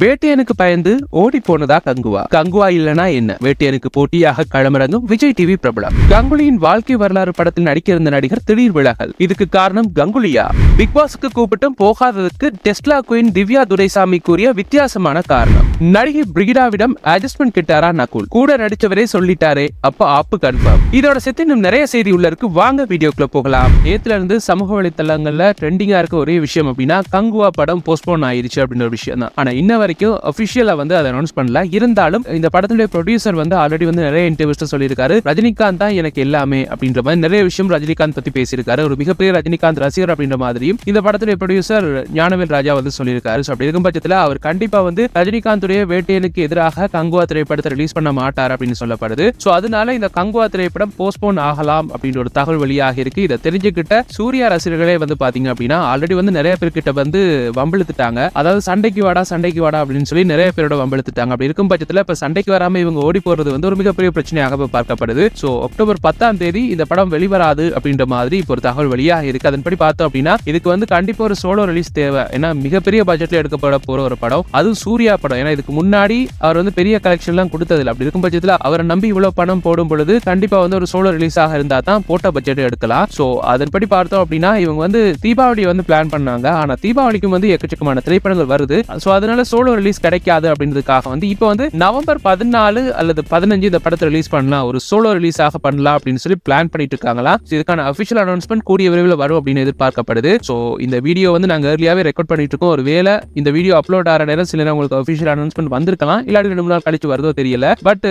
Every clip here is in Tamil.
வேட்டையனுக்கு பயந்து ஓடி போனதா கங்குவா கங்குவா இல்லனா என்ன வேட்டையனுக்கு போட்டியாக களமிறங்கும் விஜய் டிவி பிரபலம் கங்குலியின் வாழ்க்கை வரலாறு படத்தில் இருந்த நடிகர் திடீர் விலகல் இதுக்கு காரணம் கங்குலியா பிக் பாஸுக்கு கூப்பிட்டும் போகாததுக்கு டெஸ்லா குயின் திவ்யா துரைசாமி கூறிய வித்தியாசமான காரணம் நடிகை பிரிகிடாவிடம் அட்ஜஸ்ட்மெண்ட் கிட்டாரா நகுல் கூட நடிச்சவரே சொல்லிட்டாரே அப்ப ஆப்பு கன்ஃபார்ம் இதோட சேர்த்து இன்னும் நிறைய செய்தி உள்ள இருக்கு வாங்க வீடியோக்குள்ள போகலாம் நேத்துல இருந்து சமூக வலைத்தளங்கள்ல ட்ரெண்டிங்கா இருக்க ஒரே விஷயம் அப்படின்னா கங்குவா படம் போஸ்ட்போன் ஆயிருச்சு அப்படின்னு ஒரு விஷயம் தான் ஆனா இன்ன வரைக்கும் அபிஷியலா வந்து அதை அனௌன்ஸ் பண்ணல இருந்தாலும் இந்த படத்தினுடைய ப்ரொடியூசர் வந்து ஆல்ரெடி வந்து நிறைய இன்டர்வியூஸ் சொல்லியிருக்காரு ரஜினிகாந்த் தான் எனக்கு எல்லாமே அப்படின்ற மாதிரி நிறைய விஷயம் ரஜினிகாந்த் பத்தி பேசியிருக்காரு ஒரு மிகப்பெரிய ரஜினிகாந்த் ரசிகர் அப்படின்ற மாதிரியும் இந்த படத்துடைய ப்ரொடியூசர் ஞானவேல் ராஜா வந்து சொல்லியிருக்காரு அப்படி இருக்கும் பட்சத்தில் அவர் கண்டிப்பா வந்து ரஜினிகாந்துடைய வேட்டையனுக்கு எதிராக கங்குவா திரைப்படத்தை ரிலீஸ் பண்ண மாட்டார் அப்படின்னு சொல்லப்படுது ஸோ அதனால இந்த கங்குவா திரைப்படம் போஸ்ட்போன் ஆகலாம் அப்படின்ற ஒரு தகவல் வழியாக இருக்கு இதை தெரிஞ்சுக்கிட்ட சூர்யா ரசிகர்களே வந்து பாத்தீங்க அப்படின்னா ஆல்ரெடி வந்து நிறைய பேர் கிட்ட வந்து வம்பிழுத்துட்டாங்க அதாவது சண்டைக்கு வாடா சண்டைக்கு வாடா வாடா அப்படின்னு சொல்லி நிறைய பேரோட வம்பெடுத்துட்டாங்க அப்படி இருக்கும் பட்சத்தில் இப்போ சண்டைக்கு வராமல் இவங்க ஓடி போறது வந்து ஒரு மிகப்பெரிய பிரச்சனையாக பார்க்கப்படுது ஸோ அக்டோபர் பத்தாம் தேதி இந்த படம் வெளிவராது அப்படின்ற மாதிரி இப்போ ஒரு தகவல் வெளியாக இருக்கு அதன்படி பார்த்தோம் அப்படின்னா இதுக்கு வந்து கண்டிப்பாக ஒரு சோலோ ரிலீஸ் தேவை ஏன்னா மிகப்பெரிய பட்ஜெட்டில் எடுக்கப்பட போகிற ஒரு படம் அதுவும் சூர்யா படம் ஏன்னா இதுக்கு முன்னாடி அவர் வந்து பெரிய கலெக்ஷன்லாம் கொடுத்ததில்லை அப்படி இருக்கும் பட்சத்தில் அவரை நம்பி இவ்வளோ பணம் போடும் பொழுது கண்டிப்பாக வந்து ஒரு சோலோ ரிலீஸ் ஆக இருந்தால் தான் போட்ட பட்ஜெட் எடுக்கலாம் ஸோ அதன்படி பார்த்தோம் அப்படின்னா இவங்க வந்து தீபாவளி வந்து பிளான் பண்ணாங்க ஆனால் தீபாவளிக்கும் வந்து எக்கச்சக்கமான திரைப்படங்கள் வருது ஸோ அதனால சோலோ ரிலீஸ் கிடைக்காது அப்படின்றதுக்காக வந்து இப்போ வந்து நவம்பர் பதினாலு அல்லது பதினஞ்சு இந்த படத்தை ரிலீஸ் பண்ணலாம் ஒரு சோலோ ரிலீஸ் ஆக பண்ணலாம் அப்படின்னு சொல்லி பிளான் பண்ணிட்டு இருக்காங்களா இதுக்கான அஃபிஷியல் அனௌன்ஸ்மெண்ட் கூடிய விரைவில் வரும் அப்படின்னு எதிர்பார்க்கப்படுது ஸோ இந்த வீடியோ வந்து நாங்கள் ஏர்லியாகவே ரெக்கார்ட் பண்ணிட்டு இருக்கோம் ஒரு வேலை இந்த வீடியோ அப்லோட் ஆகிற நேரம் சில உங்களுக்கு அஃபிஷியல் அனௌன்ஸ்மெண்ட் வந்திருக்கலாம் இல்லாட்டி ரெண்டு மூணு நாள் கழிச்சு வருதோ தெரியல பட்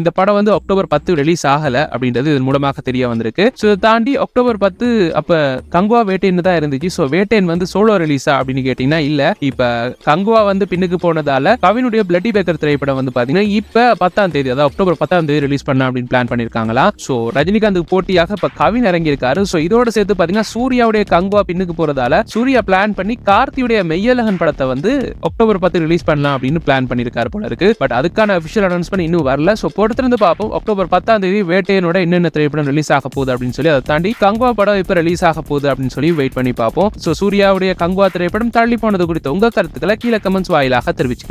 இந்த படம் வந்து அக்டோபர் பத்து ரிலீஸ் ஆகலை அப்படின்றது இதன் மூலமாக தெரிய வந்திருக்கு ஸோ இதை தாண்டி அக்டோபர் பத்து அப்போ கங்குவா வேட்டேன்னு தான் இருந்துச்சு ஸோ வேட்டேன் வந்து சோலோ ரிலீஸா அப்படின்னு கேட்டீங்கன்னா இல்லை இப்போ கங்குவா வந்து பின்னுக்கு ரிலீஸுக்கு போனதால கவினுடைய பிளட்டி பேக்கர் திரைப்படம் வந்து பாத்தீங்கன்னா இப்ப பத்தாம் தேதி அதாவது அக்டோபர் பத்தாம் தேதி ரிலீஸ் பண்ண அப்படின்னு பிளான் பண்ணிருக்காங்களா சோ ரஜினிகாந்த் போட்டியாக இப்ப கவின் இறங்கியிருக்காரு சோ இதோட சேர்த்து பாத்தீங்கன்னா சூர்யாவுடைய கங்குவா பின்னுக்கு போறதால சூர்யா பிளான் பண்ணி கார்த்தியுடைய மெய்யலகன் படத்தை வந்து அக்டோபர் பத்து ரிலீஸ் பண்ணலாம் அப்படின்னு பிளான் பண்ணிருக்காரு போல இருக்கு பட் அதுக்கான அபிஷியல் அனௌன்ஸ்மெண்ட் இன்னும் வரல ஸோ இருந்து பார்ப்போம் அக்டோபர் பத்தாம் தேதி வேட்டையனோட என்னென்ன திரைப்படம் ரிலீஸ் ஆக போகுது அப்படின்னு சொல்லி அதை தாண்டி கங்குவா படம் இப்போ ரிலீஸ் ஆக போகுது அப்படின்னு சொல்லி வெயிட் பண்ணி பார்ப்போம் சோ சூர்யாவுடைய கங்குவா திரைப்படம் தள்ளி போனது குறித்த உங்க கருத்துக்களை கீழே கமெண்ட்ஸ் வாயிலாக kakak terbit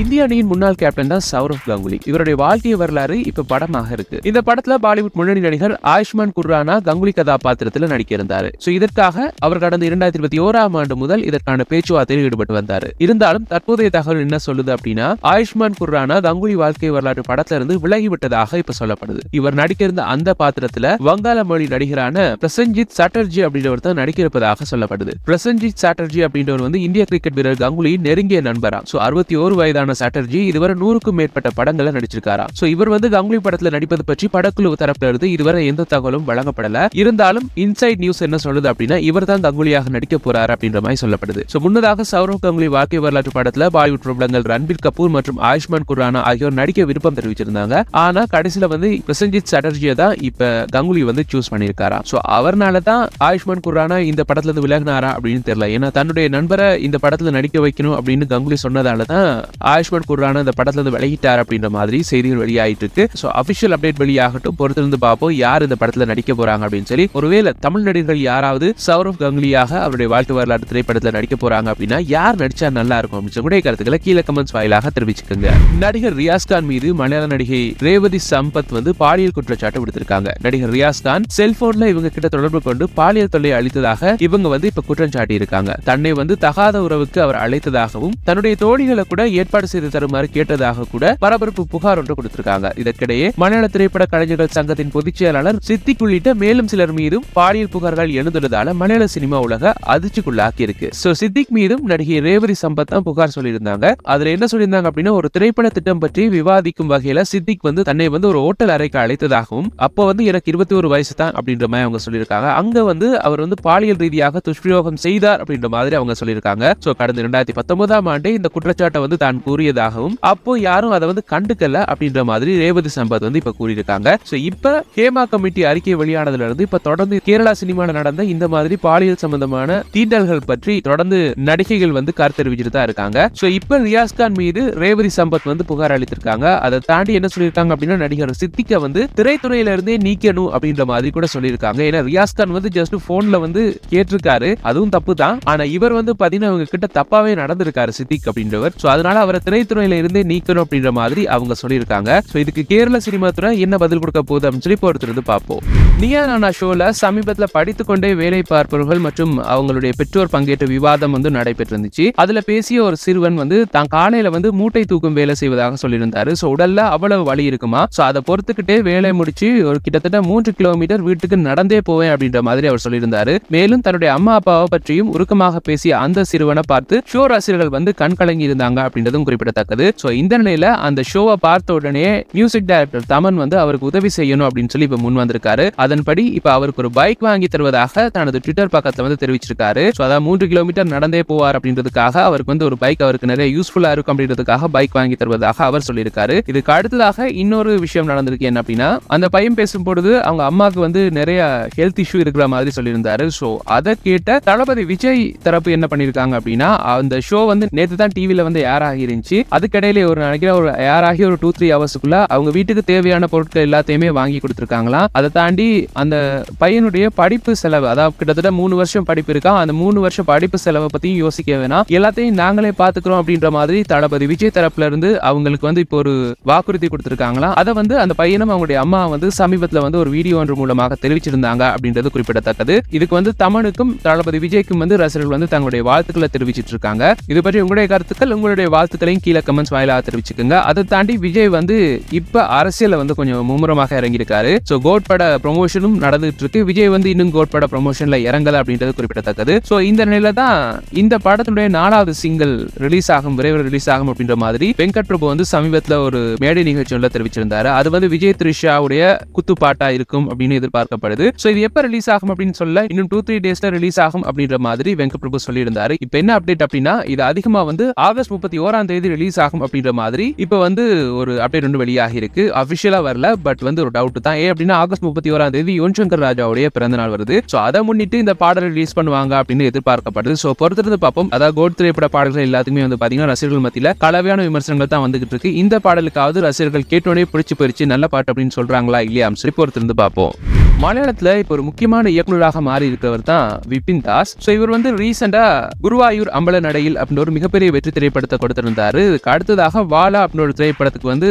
இந்திய அணியின் முன்னாள் கேப்டன் தான் சௌரவ் கங்குலி இவருடைய வாழ்க்கை வரலாறு இப்ப படமாக இருக்கு இந்த படத்துல பாலிவுட் முன்னணி நடிகர் ஆயுஷ்மான் குர்ரானா கங்குலி கதாபாத்திரத்தில் நடிக்கிருந்தாரு சோ இதற்காக அவர் கடந்த இரண்டாயிரத்தி இருபத்தி ஓராம் ஆண்டு முதல் இதற்கான பேச்சுவார்த்தையில் ஈடுபட்டு வந்தார் இருந்தாலும் தற்போதைய தகவல் என்ன சொல்லுது அப்படின்னா ஆயுஷ்மான் குர்ரானா கங்குலி வாழ்க்கை வரலாறு படத்துல இருந்து விலகிவிட்டதாக இப்ப சொல்லப்படுது இவர் நடிக்கிருந்த அந்த பாத்திரத்துல வங்காள மொழி நடிகரான பிரசஞ்சித் சாட்டர்ஜி அப்படின்றவர் தான் நடிக்கிருப்பதாக சொல்லப்படுது பிரசஞ்சித் சாட்டர்ஜி அப்படின்றவர் வந்து இந்திய கிரிக்கெட் வீரர் கங்குலியின் நெருங்கிய நண்பரா சோ அறுபத்தி ஒரு வயது வயதான சாட்டர்ஜி இதுவரை நூறுக்கும் மேற்பட்ட படங்களை நடிச்சிருக்காரா சோ இவர் வந்து கங்குலி படத்துல நடிப்பது பற்றி படக்குழு தரப்புல இருந்து இதுவரை எந்த தகவலும் வழங்கப்படல இருந்தாலும் இன்சைட் நியூஸ் என்ன சொல்லுது அப்படின்னா இவர் தான் கங்குலியாக நடிக்க போறாரு அப்படின்ற மாதிரி சொல்லப்படுது சோ முன்னதாக சௌரவ் கங்குலி வாழ்க்கை வரலாற்று படத்துல பாலிவுட் பிரபலங்கள் ரன்பீர் கபூர் மற்றும் ஆயுஷ்மான் குரானா ஆகியோர் நடிக்க விருப்பம் தெரிவிச்சிருந்தாங்க ஆனா கடைசியில வந்து பிரசஞ்சித் சாட்டர்ஜியை தான் இப்ப கங்குலி வந்து சூஸ் பண்ணியிருக்காரா சோ அவர்னால தான் ஆயுஷ்மான் குரானா இந்த படத்துல இருந்து விலகினாரா அப்படின்னு தெரியல ஏன்னா தன்னுடைய நண்பரை இந்த படத்துல நடிக்க வைக்கணும் அப்படின்னு கங்குலி சொன்னதால தான் ஆயுஷ்மான் குர்ரான இந்த இருந்து வெளியிட்டார் அப்படின்ற மாதிரி செய்திகள் வெளியாயிட்டு இருக்கு ஸோ அப்டேட் வெளியாகட்டும் பொறுத்திருந்து பார்ப்போம் யார் இந்த படத்துல நடிக்க போறாங்க அப்படின்னு சொல்லி ஒருவேளை தமிழ் நடிகர்கள் யாராவது சௌரவ் கங்குலியாக அவருடைய வாழ்க்கை வரலாறு திரைப்படத்துல நடிக்க போறாங்க அப்படின்னா யார் நடிச்சா நல்லா இருக்கும் அப்படின்னு சொல்லி கருத்துக்களை கீழே கமெண்ட்ஸ் வாயிலாக தெரிவிச்சுக்கோங்க நடிகர் ரியாஸ்கான் மீது மலையாள நடிகை ரேவதி சம்பத் வந்து பாலியல் குற்றச்சாட்டு விடுத்திருக்காங்க நடிகர் ரியாஸ்கான் செல்போன்ல இவங்க கிட்ட தொடர்பு கொண்டு பாலியல் தொல்லை அளித்ததாக இவங்க வந்து இப்ப குற்றம் சாட்டி இருக்காங்க தன்னை வந்து தகாத உறவுக்கு அவர் அழைத்ததாகவும் தன்னுடைய தோழிகளை கூட ஏற்பாடு ஏற்பாடு செய்து தருமாறு கேட்டதாக கூட பரபரப்பு புகார் ஒன்று கொடுத்திருக்காங்க இதற்கிடையே மலையாள திரைப்பட கலைஞர்கள் சங்கத்தின் பொதுச் செயலாளர் சித்திக் உள்ளிட்ட மேலும் சிலர் மீதும் பாலியல் புகார்கள் எழுந்துள்ளதால மலையாள சினிமா உலக அதிர்ச்சிக்குள்ளாக்கி இருக்கு சோ சித்திக் மீதும் நடிகை ரேவதி சம்பத் தான் புகார் சொல்லியிருந்தாங்க அதுல என்ன சொல்லியிருந்தாங்க அப்படின்னா ஒரு திரைப்பட திட்டம் பற்றி விவாதிக்கும் வகையில சித்திக் வந்து தன்னை வந்து ஒரு ஹோட்டல் அறைக்கு அழைத்ததாகவும் அப்போ வந்து எனக்கு இருபத்தி ஒரு வயசு தான் அப்படின்ற மாதிரி அவங்க சொல்லியிருக்காங்க அங்க வந்து அவர் வந்து பாலியல் ரீதியாக துஷ்பிரயோகம் செய்தார் அப்படின்ற மாதிரி அவங்க சொல்லியிருக்காங்க சோ கடந்த இரண்டாயிரத்தி பத்தொன்பதாம் ஆண்டு இந்த குற்றச்சாட்டை வந்து தான் கூறியதாகவும் அப்போ யாரும் அதை வந்து கண்டுக்கல அப்படின்ற மாதிரி ரேவதி சம்பத் வந்து இப்ப கூறியிருக்காங்க சோ இப்ப ஹேமா கமிட்டி அறிக்கை வெளியானதுல இருந்து இப்ப தொடர்ந்து கேரளா சினிமாவில் நடந்த இந்த மாதிரி பாலியல் சம்பந்தமான தீண்டல்கள் பற்றி தொடர்ந்து நடிகைகள் வந்து கார் தெரிவிச்சுட்டு தான் இருக்காங்க சோ இப்போ ரியாஸ்கான் மீது ரேவதி சம்பத் வந்து புகார் அளித்திருக்காங்க அதை தாண்டி என்ன சொல்லியிருக்காங்க அப்படின்னா நடிகர் சித்திக்க வந்து திரைத்துறையில இருந்தே நீக்கணும் அப்படின்ற மாதிரி கூட சொல்லியிருக்காங்க ஏன்னா ரியாஸ்கான் வந்து ஜஸ்ட் போன்ல வந்து கேட்டிருக்காரு அதுவும் தப்பு தான் ஆனா இவர் வந்து பாத்தீங்கன்னா அவங்க கிட்ட தப்பாவே நடந்திருக்காரு சித்திக் அப்படின்றவர் ஸோ அதனால அவரை அவங்கள திரைத்துறையில இருந்து நீக்கணும் அப்படின்ற மாதிரி அவங்க சொல்லியிருக்காங்க ஸோ இதுக்கு கேரள சினிமா துறை என்ன பதில் கொடுக்க போகுது அப்படின்னு சொல்லி பொறுத்திருந்து பார்ப்போம் நியா நானா ஷோல சமீபத்தில் படித்துக்கொண்டே வேலை பார்ப்பவர்கள் மற்றும் அவங்களுடைய பெற்றோர் பங்கேற்ற விவாதம் வந்து நடைபெற்றிருந்துச்சு அதுல பேசிய ஒரு சிறுவன் வந்து தான் காலையில வந்து மூட்டை தூக்கும் வேலை செய்வதாக சொல்லியிருந்தாரு ஸோ உடல்ல அவ்வளவு வழி இருக்குமா ஸோ அதை பொறுத்துக்கிட்டே வேலை முடிச்சு ஒரு கிட்டத்தட்ட மூன்று கிலோமீட்டர் வீட்டுக்கு நடந்தே போவேன் அப்படின்ற மாதிரி அவர் சொல்லியிருந்தாரு மேலும் தன்னுடைய அம்மா அப்பாவை பற்றியும் உருக்கமாக பேசிய அந்த சிறுவனை பார்த்து ஷோ ரசிகர்கள் வந்து கண் கலங்கி இருந்தாங்க அப்படின்றதும் குறிப்பிடத்தக்கது ஸோ இந்த நிலையில அந்த ஷோவை பார்த்த உடனே மியூசிக் டைரக்டர் தமன் வந்து அவருக்கு உதவி செய்யணும் அப்படின்னு சொல்லி இப்போ முன் வந்திருக்காரு அதன்படி இப்போ அவருக்கு ஒரு பைக் வாங்கி தருவதாக தனது ட்விட்டர் பக்கத்தில் வந்து தெரிவிச்சிருக்காரு ஸோ அதாவது மூன்று கிலோமீட்டர் நடந்தே போவார் அப்படின்றதுக்காக அவருக்கு வந்து ஒரு பைக் அவருக்கு நிறைய யூஸ்ஃபுல்லாக இருக்கும் அப்படின்றதுக்காக பைக் வாங்கி தருவதாக அவர் சொல்லியிருக்காரு இதுக்கு அடுத்ததாக இன்னொரு விஷயம் நடந்திருக்கு என்ன அப்படின்னா அந்த பையன் பேசும்பொழுது அவங்க அம்மாவுக்கு வந்து நிறைய ஹெல்த் இஷ்யூ இருக்கிற மாதிரி சொல்லியிருந்தாரு ஸோ அதை கேட்ட தளபதி விஜய் தரப்பு என்ன பண்ணியிருக்காங்க அப்படின்னா அந்த ஷோ வந்து நேற்று தான் டிவியில் வந்து ஏர் ஆகிருந்துச்சு இருந்துச்சு அதுக்கடையில ஒரு நினைக்கிற ஒரு யாராகி ஒரு டூ த்ரீ ஹவர்ஸுக்குள்ள அவங்க வீட்டுக்கு தேவையான பொருட்கள் எல்லாத்தையுமே வாங்கி கொடுத்துருக்காங்களாம் அதை தாண்டி அந்த பையனுடைய படிப்பு செலவு அதாவது கிட்டத்தட்ட மூணு வருஷம் படிப்பு இருக்கா அந்த மூணு வருஷம் படிப்பு செலவை பத்தியும் யோசிக்க வேணாம் எல்லாத்தையும் நாங்களே பாத்துக்கிறோம் அப்படின்ற மாதிரி தளபதி விஜய் தரப்புல இருந்து அவங்களுக்கு வந்து இப்போ ஒரு வாக்குறுதி கொடுத்துருக்காங்களா அதை வந்து அந்த பையனும் அவங்களுடைய அம்மா வந்து சமீபத்துல வந்து ஒரு வீடியோ ஒன்று மூலமாக தெரிவிச்சிருந்தாங்க அப்படின்றது குறிப்பிடத்தக்கது இதுக்கு வந்து தமனுக்கும் தளபதி விஜய்க்கும் வந்து ரசிகர்கள் வந்து தங்களுடைய வாழ்த்துக்களை தெரிவிச்சிட்டு இருக்காங்க இது பற்றி உங்களுடைய கருத்துக்கள் உங்களுடைய வாழ்த்துக்களை உங்களையும் கீழே கமெண்ட்ஸ் வாயிலாக தெரிவிச்சுக்கோங்க அதை தாண்டி விஜய் வந்து இப்போ அரசியலில் வந்து கொஞ்சம் மும்முரமாக இறங்கியிருக்காரு ஸோ கோட் பட ப்ரொமோஷனும் நடந்துட்டு இருக்கு விஜய் வந்து இன்னும் கோட் பட ப்ரொமோஷனில் இறங்கலை அப்படின்றது குறிப்பிடத்தக்கது ஸோ இந்த நிலையில தான் இந்த படத்தினுடைய நாலாவது சிங்கிள் ரிலீஸ் ஆகும் விரைவில் ரிலீஸ் ஆகும் அப்படின்ற மாதிரி வெங்கட் பிரபு வந்து சமீபத்தில் ஒரு மேடை நிகழ்ச்சி ஒன்றில் தெரிவிச்சிருந்தாரு அது வந்து விஜய் த்ரிஷாவுடைய குத்துப்பாட்டா இருக்கும் அப்படின்னு எதிர்பார்க்கப்படுது ஸோ இது எப்போ ரிலீஸ் ஆகும் அப்படின்னு சொல்ல இன்னும் டூ த்ரீ டேஸ்ல ரிலீஸ் ஆகும் அப்படின்ற மாதிரி வெங்கட் பிரபு சொல்லியிருந்தாரு இப்போ என்ன அப்டேட் அப்படின்னா இது அதிகமாக வந்து ஆகஸ்ட் முப்பத்தி ஓராம் தேதி ரிலீஸ் ஆகும் அப்படின்ற மாதிரி இப்போ வந்து ஒரு அப்டேட் ஒன்று வெளியாகி இருக்கு அஃபிஷியலாக வரல பட் வந்து ஒரு டவுட் தான் ஏன் அப்படின்னா ஆகஸ்ட் முப்பத்தி ஓராம் தேதி யுவன் சங்கர் ராஜாவுடைய பிறந்த நாள் வருது ஸோ அதை முன்னிட்டு இந்த பாடல் ரிலீஸ் பண்ணுவாங்க அப்படின்னு எதிர்பார்க்கப்படுது ஸோ பொறுத்திருந்து பார்ப்போம் அதாவது கோட் திரைப்பட பாடல்கள் எல்லாத்துக்குமே வந்து பாத்தீங்கன்னா ரசிகர்கள் மத்தியில் கலவையான விமர்சனங்கள் தான் வந்துகிட்டு இருக்கு இந்த பாடலுக்காவது ரசிகர்கள் கேட்டோடனே பிடிச்சி போயிடுச்சு நல்ல பாட்டு அப்படின்னு சொல்றாங்களா இல்லையா சரி பொறுத்திருந்து பார்ப்போம் மலையாளத்துல இப்போ ஒரு முக்கியமான இயக்குநராக மாறி இருக்கிறவர் தான் விபின் தாஸ் ஸோ இவர் வந்து ரீசெண்டா குருவாயூர் அம்பல நடையில் அப்படின்னு ஒரு மிகப்பெரிய வெற்றி திரைப்படத்தை கொடுத்திருந்தாரு அடுத்ததாக வாலா அப்படின்னு ஒரு திரைப்படத்துக்கு வந்து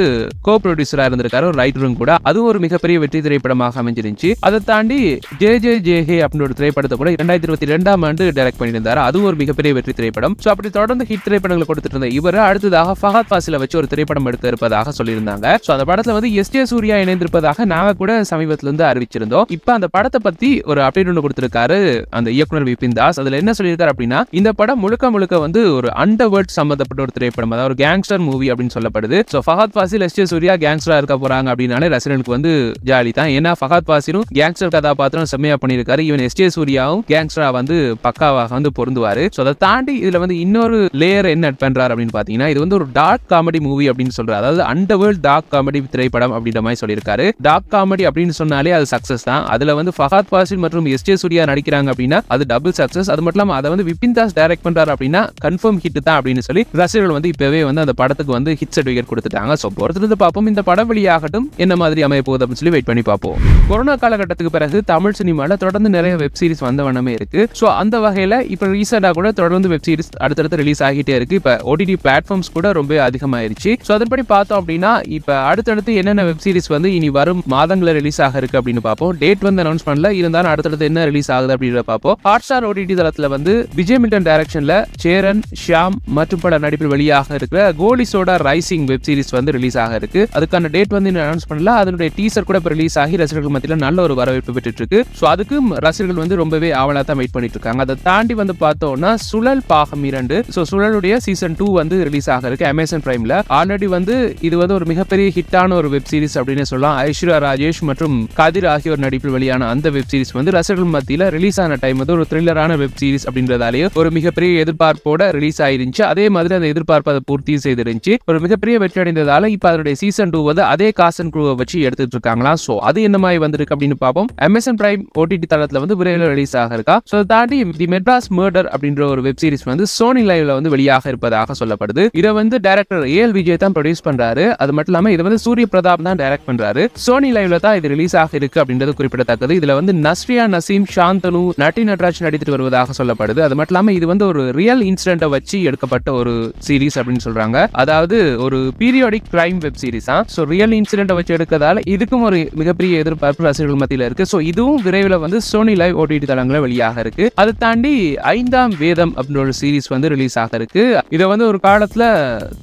கோ ப்ரொடியூசரா இருந்திருக்காரு ஒரு ரைட்டரும் கூட அதுவும் ஒரு மிகப்பெரிய வெற்றி திரைப்படமாக அமைஞ்சிருந்துச்சு அதை தாண்டி ஜே ஜே ஜே ஹே ஒரு திரைப்படத்தை கூட இரண்டாயிரத்தி இருபத்தி ரெண்டாம் ஆண்டு டைரக்ட் பண்ணியிருந்தாரு அதுவும் ஒரு மிகப்பெரிய வெற்றி திரைப்படம் ஸோ அப்படி தொடர்ந்து ஹிட் திரைப்படங்களை கொடுத்துட்டு இருந்த இவர் அடுத்ததாக ஃபஹத் பாசில வச்சு ஒரு திரைப்படம் எடுத்து இருப்பதாக சொல்லியிருந்தாங்க ஸோ அந்த படத்துல வந்து எஸ் ஜே சூர்யா இணைந்திருப்பதாக நாங்க கூட சமீபத்துல இருந்து அறிவிச்சிருந்தோம் இருந்தோம் இப்போ அந்த படத்தை பத்தி ஒரு அப்டேட் ஒன்று கொடுத்திருக்காரு அந்த இயக்குனர் விபின் தாஸ் அதுல என்ன சொல்லியிருக்காரு அப்படின்னா இந்த படம் முழுக்க முழுக்க வந்து ஒரு அண்டர் சம்பந்தப்பட்ட ஒரு திரைப்படம் அதாவது ஒரு கேங்ஸ்டர் மூவி அப்படின்னு சொல்லப்படுது ஸோ ஃபஹத் பாசி எஸ் சூர்யா கேங்ஸ்டரா இருக்க போறாங்க அப்படின்னாலே ரசிகனுக்கு வந்து ஜாலி தான் ஏன்னா ஃபஹத் ஃபாசிலும் கேங்ஸ்டர் கதாபாத்திரம் செம்மையா பண்ணியிருக்காரு ஈவன் எஸ் ஜே சூர்யாவும் கேங்ஸ்டரா வந்து பக்காவாக வந்து பொருந்துவாரு ஸோ அதை தாண்டி இதுல வந்து இன்னொரு லேயர் என்ன பண்றாரு அப்படின்னு பாத்தீங்கன்னா இது வந்து ஒரு டார்க் காமெடி மூவி அப்படின்னு சொல்றாரு அதாவது அண்டர் டார்க் காமெடி திரைப்படம் அப்படின்ற மாதிரி சொல்லியிருக்காரு டார்க் காமெடி அப்படின்னு சொன்னாலே அது சக்சஸ் சக்சஸ் தான் அதுல வந்து ஃபஹாத் பாசில் மற்றும் எஸ் ஜே சூர்யா நடிக்கிறாங்க அப்படின்னா அது டபுள் சக்ஸஸ் அது மட்டும் இல்லாமல் அதை வந்து விபின் தாஸ் டைரக்ட் பண்றாரு அப்படின்னா கன்ஃபார்ம் ஹிட் தான் அப்படின்னு சொல்லி ரசிகர்கள் வந்து இப்போவே வந்து அந்த படத்துக்கு வந்து ஹிட் சர்டிஃபிகேட் கொடுத்துட்டாங்க ஸோ பொறுத்திருந்து பார்ப்போம் இந்த படம் வெளியாகட்டும் என்ன மாதிரி அமைய போகுது அப்படின்னு சொல்லி வெயிட் பண்ணி பார்ப்போம் கொரோனா காலகட்டத்துக்கு பிறகு தமிழ் சினிமாவில் தொடர்ந்து நிறைய வெப் சீரிஸ் வந்த வண்ணமே இருக்கு ஸோ அந்த வகையில் இப்போ ரீசெண்டாக கூட தொடர்ந்து வெப் சீரிஸ் அடுத்தடுத்து ரிலீஸ் ஆகிட்டே இருக்கு இப்போ ஓடிடி பிளாட்ஃபார்ம்ஸ் கூட ரொம்ப அதிகமாயிருச்சு ஸோ அதன்படி பார்த்தோம் அப்படின்னா இப்போ அடுத்தடுத்து என்னென்ன வெப் சீரிஸ் வந்து இனி வரும் மாதங்களில் ரிலீஸ் ஆக இருக்கு அப்படின்னு பார்ப்போம் பார்ப்போம் டேட் வந்து அனௌன்ஸ் பண்ணல இருந்தாலும் அடுத்தடுத்து என்ன ரிலீஸ் ஆகுது அப்படின்றத பார்ப்போம் ஹாட் ஸ்டார் ஓடிடி தளத்தில் வந்து விஜய் மில்டன் டைரக்ஷனில் சேரன் ஷியாம் மற்றும் பல நடிப்பில் வெளியாக இருக்கிற கோலிஸோட ரைசிங் வெப் சீரிஸ் வந்து ரிலீஸ் ஆக இருக்கு அதுக்கான டேட் வந்து அனௌன்ஸ் பண்ணல அதனுடைய டீசர் கூட இப்போ ரிலீஸ் ஆகி ரசிகர்கள் மத்தியில் நல்ல ஒரு வரவேற்பு பெற்று இருக்கு ஸோ அதுக்கு ரசிகர்கள் வந்து ரொம்பவே ஆவலாக தான் வெயிட் பண்ணிட்டு இருக்காங்க அதை தாண்டி வந்து பார்த்தோம்னா சுழல் பாகம் இரண்டு ஸோ சுழலுடைய சீசன் டூ வந்து ரிலீஸ் ஆக இருக்கு அமேசான் பிரைம்ல ஆல்ரெடி வந்து இது வந்து ஒரு மிகப்பெரிய ஹிட்டான ஒரு வெப் சீரிஸ் அப்படின்னு சொல்லலாம் ஐஸ்வர்யா ராஜேஷ் மற்றும் கதிர் ஆகியோர் ஜோஃபர் நடிப்பில் வெளியான அந்த வெப் சீரிஸ் வந்து ரசிகர்கள் மத்தியில் ரிலீஸ் ஆன டைம் வந்து ஒரு த்ரில்லரான வெப் சீரிஸ் அப்படின்றதாலேயே ஒரு மிகப்பெரிய எதிர்பார்ப்போட ரிலீஸ் ஆயிருந்துச்சு அதே மாதிரி அந்த எதிர்பார்ப்பு அதை பூர்த்தி செய்திருந்துச்சு ஒரு மிகப்பெரிய வெற்றி அடைந்ததால இப்ப அதனுடைய சீசன் டூ வந்து அதே காசன் குழுவை வச்சு எடுத்துட்டு இருக்காங்களா ஸோ அது என்ன மாதிரி வந்திருக்கு அப்படின்னு பார்ப்போம் அமேசான் பிரைம் ஓடிடி தளத்தில் வந்து விரைவில் ரிலீஸ் ஆக இருக்கா ஸோ தாண்டி தி மெட்ராஸ் மர்டர் அப்படின்ற ஒரு வெப் சீரிஸ் வந்து சோனி லைவ்ல வந்து வெளியாக இருப்பதாக சொல்லப்படுது இதை வந்து டேரக்டர் ஏஎல் விஜய் தான் ப்ரொடியூஸ் பண்றாரு அது மட்டும் இல்லாமல் இதை வந்து சூரிய பிரதாப் தான் டைரக்ட் பண்றாரு சோனி லைவ்ல தான் இது ரிலீஸ் ஆக இருக்கு அப்படின்றது இருக்கிறது குறிப்பிடத்தக்கது இதுல வந்து நஸ்ரியா நசீம் சாந்தனு நட்டி நட்ராஜ் நடித்துட்டு வருவதாக சொல்லப்படுது அது மட்டும் இல்லாமல் இது வந்து ஒரு ரியல் இன்சிடென்ட்டை வச்சு எடுக்கப்பட்ட ஒரு சீரீஸ் அப்படின்னு சொல்றாங்க அதாவது ஒரு பீரியாடிக் கிரைம் வெப் சீரிஸா ஸோ ரியல் இன்சிடென்ட்டை வச்சு எடுக்கிறதால இதுக்கும் ஒரு மிகப்பெரிய எதிர்பார்ப்பு ரசிகர்கள் மத்தியில் இருக்கு ஸோ இதுவும் விரைவில் வந்து சோனி லைவ் ஓடிடி தளங்களில் வெளியாக இருக்கு அதை தாண்டி ஐந்தாம் வேதம் அப்படின்ற ஒரு சீரீஸ் வந்து ரிலீஸ் ஆக இருக்கு இதை வந்து ஒரு காலத்தில்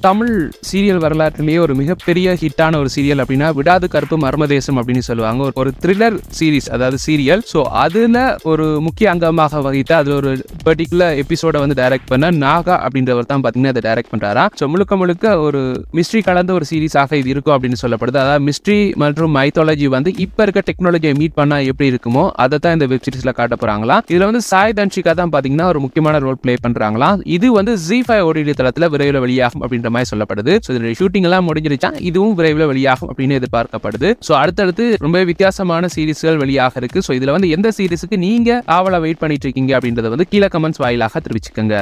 தமிழ் சீரியல் வரலாற்றிலேயே ஒரு மிகப்பெரிய ஹிட்டான ஒரு சீரியல் அப்படின்னா விடாது கருப்பு மர்மதேசம் அப்படின்னு சொல்லுவாங்க ஒரு த்ரில்லர் சீரீஸ் அதாவது சீரியல் ஸோ அதில் ஒரு முக்கிய அங்கமாக வகித்த அதில் ஒரு பர்டிகுலர் எபிசோடை வந்து டைரக்ட் பண்ண நாகா அப்படின்றவர் தான் பார்த்தீங்கன்னா அதை டைரக்ட் பண்ணுறாரா ஸோ முழுக்க முழுக்க ஒரு மிஸ்ட்ரி கலந்த ஒரு சீரீஸாக இது இருக்கும் அப்படின்னு சொல்லப்படுது அதாவது மிஸ்ட்ரி மற்றும் மைத்தாலஜி வந்து இப்போ இருக்க டெக்னாலஜியை மீட் பண்ணால் எப்படி இருக்குமோ அதை தான் இந்த வெப் சீரிஸில் காட்ட போகிறாங்களா இதில் வந்து சாய் தன்ஷிகா தான் பார்த்தீங்கன்னா ஒரு முக்கியமான ரோல் பிளே பண்ணுறாங்களா இது வந்து ஜி ஃபைவ் ஓடிடி தளத்தில் விரைவில் வெளியாகும் அப்படின்ற மாதிரி சொல்லப்படுது ஸோ இதோட ஷூட்டிங் எல்லாம் முடிஞ்சிருச்சா இதுவும் விரைவில் வெளியாகும் அப்படின்னு எதிர்பார்க்கப்படுது ஸோ அடுத்தடுத்து ரொம்ப வித்தியாசமான சீரீஸ் சீரிஸ்கள் வெளியாக இருக்கு ஸோ இதில் வந்து எந்த சீரிஸுக்கு நீங்கள் ஆவலாக வெயிட் பண்ணிட்டு இருக்கீங்க அப்படின்றத வந்து கீழே கமெண்ட்ஸ் வாயிலாக தெரிவிச்சுக்கோங்க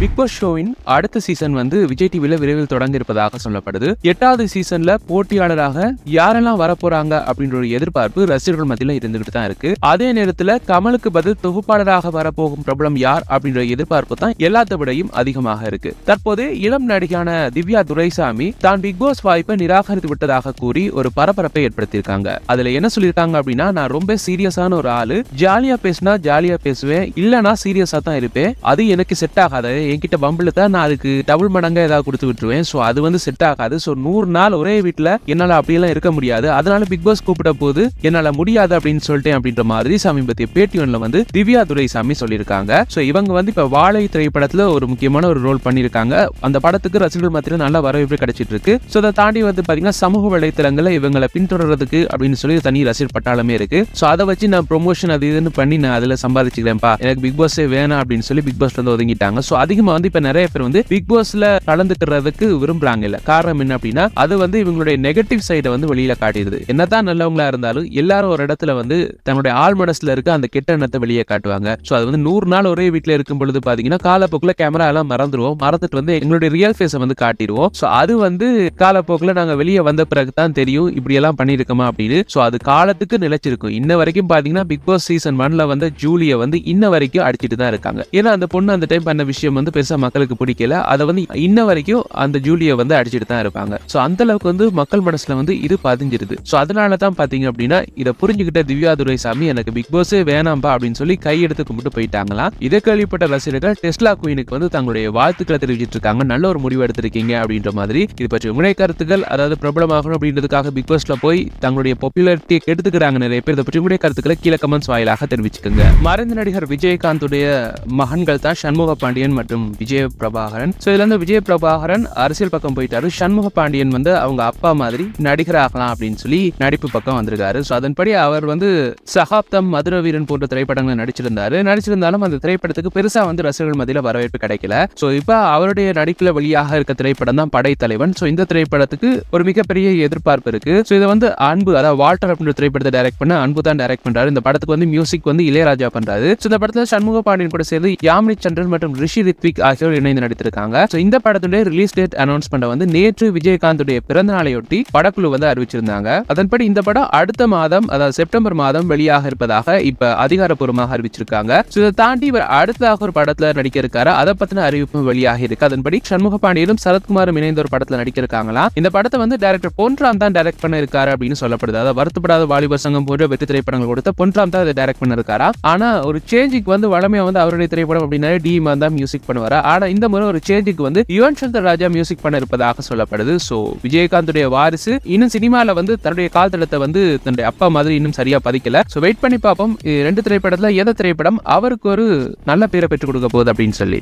பிக் பாஸ் ஷோவின் அடுத்த சீசன் வந்து விஜய் டிவியில விரைவில் தொடங்க இருப்பதாக சொல்லப்படுது எட்டாவது சீசன்ல போட்டியாளராக யாரெல்லாம் வரப்போறாங்க அப்படின்ற ஒரு எதிர்பார்ப்பு ரசிகர்கள் மத்தியில இருந்துகிட்டு தான் இருக்கு அதே நேரத்துல கமலுக்கு பதில் தொகுப்பாளராக வரப்போகும் பிரபலம் யார் அப்படின்ற எதிர்பார்ப்பு தான் எல்லாத்த விடையும் அதிகமாக இருக்கு தற்போது இளம் நடிகான திவ்யா துரைசாமி தான் பிக் பாஸ் வாய்ப்பை நிராகரித்து விட்டதாக கூறி ஒரு பரபரப்பை ஏற்படுத்தியிருக்காங்க அதுல என்ன சொல்லியிருக்காங்க அப்படின்னா நான் ரொம்ப சீரியஸான ஒரு ஆளு ஜாலியா பேசினா ஜாலியா பேசுவேன் இல்லனா சீரியஸா தான் இருப்பேன் அது எனக்கு செட் ஆகாதே என்கிட்ட பம்பிள் தான் நான் அதுக்கு டபுள் மடங்காக ஏதாவது கொடுத்து விட்டுருவேன் ஸோ அது வந்து செட் ஆகாது ஸோ நூறு நாள் ஒரே வீட்டில் என்னால் அப்படியெல்லாம் இருக்க முடியாது அதனால பிக் பாஸ் கூப்பிட்ட போது என்னால் முடியாது அப்படின்னு சொல்லிட்டேன் அப்படின்ற மாதிரி சமீபத்திய பேட்டியொன்ல வந்து திவ்யா துரைசாமி சொல்லியிருக்காங்க ஸோ இவங்க வந்து இப்போ வாழை திரைப்படத்தில் ஒரு முக்கியமான ஒரு ரோல் பண்ணியிருக்காங்க அந்த படத்துக்கு ரசிகர்கள் மத்தியில் நல்ல வரவேற்பு கிடைச்சிட்டு இருக்கு ஸோ அதை தாண்டி வந்து பார்த்தீங்கன்னா சமூக வலைத்தளங்களில் இவங்களை பின்தொடர்றதுக்கு அப்படின்னு சொல்லி தனி ரசிகர் பட்டாளமே இருக்கு ஸோ அதை வச்சு நான் ப்ரொமோஷன் அது இதுன்னு பண்ணி நான் அதில் சம்பாதிச்சுக்கிறேன்ப்பா எனக்கு பிக் பாஸே வேணாம் அப்படின்னு சொல்லி பிக் பாஸ் வந்து ஒதுங்கிட்டாங்க ஸோ அதிக அதிகமா வந்து இப்போ நிறைய பேர் வந்து பிக் பாஸ்ல கலந்துக்கிறதுக்கு விரும்புறாங்க இல்ல காரணம் என்ன அப்படின்னா அது வந்து இவங்களுடைய நெகட்டிவ் சைடை வந்து வெளியில காட்டிடுது என்னதான் நல்லவங்களா இருந்தாலும் எல்லாரும் ஒரு இடத்துல வந்து தன்னுடைய ஆள் மனசுல இருக்க அந்த கெட்ட எண்ணத்தை வெளியே காட்டுவாங்க ஸோ அது வந்து நூறு நாள் ஒரே வீட்டில் இருக்கும் பொழுது பாத்தீங்கன்னா காலப்போக்கில் கேமரா எல்லாம் மறந்துடுவோம் மறந்துட்டு வந்து எங்களுடைய ரியல் பேஸ வந்து காட்டிடுவோம் ஸோ அது வந்து காலப்போக்கில் நாங்கள் வெளியே வந்த பிறகு தான் தெரியும் இப்படி எல்லாம் பண்ணியிருக்கோமா அப்படின்னு ஸோ அது காலத்துக்கு நிலைச்சிருக்கும் இன்ன வரைக்கும் பாத்தீங்கன்னா பிக் பாஸ் சீசன் ஒன்ல வந்து ஜூலியை வந்து இன்ன வரைக்கும் அடிச்சிட்டு தான் இருக்காங்க ஏன்னா அந்த பொண்ணு அந்த டைம் பண்ண விஷயம் வந்து வந்து பெருசாக மக்களுக்கு பிடிக்கல அதை வந்து இன்ன வரைக்கும் அந்த ஜூலியை வந்து அடிச்சுட்டு தான் இருப்பாங்க ஸோ அந்த அளவுக்கு வந்து மக்கள் மனசில் வந்து இது பதிஞ்சிருது ஸோ அதனால தான் பார்த்தீங்க அப்படின்னா இதை புரிஞ்சுக்கிட்ட திவ்யா துரைசாமி எனக்கு பிக் பாஸே வேணாம்பா அப்படின்னு சொல்லி கையெடுத்து கும்பிட்டு போயிட்டாங்களாம் இதை கேள்விப்பட்ட ரசிகர்கள் டெஸ்லா குயினுக்கு வந்து தங்களுடைய வாழ்த்துக்களை தெரிவிச்சிட்டு இருக்காங்க நல்ல ஒரு முடிவு எடுத்திருக்கீங்க அப்படின்ற மாதிரி இது பற்றி முனை கருத்துக்கள் அதாவது ஆகணும் அப்படின்றதுக்காக பிக் பாஸ்ல போய் தங்களுடைய பாப்புலாரிட்டியை கெடுத்துக்கிறாங்க நிறைய பேர் இதை பற்றி உங்களுடைய கருத்துக்களை கீழே கமெண்ட்ஸ் வாயிலாக தெரிவிச்சுக்கோங்க மறைந்த நடிகர் விஜயகாந்துடைய மகன்கள் தான் சண்முக பாண்டியன் மற்றும் மற்றும் விஜய பிரபாகரன் ஸோ இதுல இருந்து விஜய பிரபாகரன் அரசியல் பக்கம் போயிட்டாரு சண்முக பாண்டியன் வந்து அவங்க அப்பா மாதிரி நடிகர் ஆகலாம் அப்படின்னு சொல்லி நடிப்பு பக்கம் வந்திருக்காரு ஸோ அதன்படி அவர் வந்து சகாப்தம் மதுர வீரன் போன்ற திரைப்படங்களை நடிச்சிருந்தாரு நடிச்சிருந்தாலும் அந்த திரைப்படத்துக்கு பெருசா வந்து ரசிகர்கள் மத்தியில் வரவேற்பு கிடைக்கல ஸோ இப்போ அவருடைய நடிப்புல வெளியாக இருக்க திரைப்படம் தான் படைத்தலைவன் ஸோ இந்த திரைப்படத்துக்கு ஒரு மிகப்பெரிய எதிர்பார்ப்பு இருக்கு ஸோ இதை வந்து அன்பு அதாவது வால்டர் அப்படின்ற திரைப்படத்தை டைரக்ட் பண்ண அன்பு தான் டைரக்ட் பண்றாரு இந்த படத்துக்கு வந்து மியூசிக் வந்து இளையராஜா பண்றாரு ஸோ இந்த படத்துல சண்முக பாண்டியன் கூட சேர்ந்து யாமினி சந்திரன் மற்றும் ரிஷி ரித்வி ஷஃபிக் ஆகியோர் இணைந்து நடித்திருக்காங்க இந்த படத்துடைய ரிலீஸ் டேட் அனௌன்ஸ்மெண்ட் வந்து நேற்று விஜயகாந்துடைய பிறந்த நாளையொட்டி படக்குழு வந்து அறிவிச்சிருந்தாங்க அதன்படி இந்த படம் அடுத்த மாதம் அதாவது செப்டம்பர் மாதம் வெளியாக இருப்பதாக இப்ப அதிகாரப்பூர்வமாக அறிவிச்சிருக்காங்க இதை தாண்டி இவர் அடுத்ததாக ஒரு படத்துல நடிக்க இருக்காரு அதை பத்தின அறிவிப்பும் வெளியாக இருக்கு அதன்படி சண்முக பாண்டியனும் சரத்குமாரும் இணைந்த ஒரு படத்துல நடிக்க இருக்காங்களா இந்த படத்தை வந்து டேரக்டர் பொன்ராம் தான் டைரக்ட் பண்ண இருக்காரு அப்படின்னு சொல்லப்படுது அதாவது வருத்தப்படாத வாலிபர் சங்கம் போன்ற வெற்றி திரைப்படங்கள் கொடுத்த பொன்ராம் தான் அதை டைரக்ட் பண்ணிருக்காரா ஆனா ஒரு சேஞ்சுக்கு வந்து வளமையா வந்து அவருடைய திரைப்படம் அப்படின்னா டி மாதம் மியூசிக் பண்ண பண்ணுவார் ஆனால் இந்த முறை ஒரு சேஞ்சுக்கு வந்து யுவன் சங்கர் ராஜா மியூசிக் பண்ண இருப்பதாக சொல்லப்படுது ஸோ விஜயகாந்துடைய வாரிசு இன்னும் சினிமாவில் வந்து தன்னுடைய காலத்தளத்தை வந்து தன்னுடைய அப்பா மாதிரி இன்னும் சரியா பதிக்கல ஸோ வெயிட் பண்ணி பார்ப்போம் ரெண்டு திரைப்படத்துல எந்த திரைப்படம் அவருக்கு ஒரு நல்ல பேரை பெற்றுக் கொடுக்க போகுது அப்படின்னு சொல்லி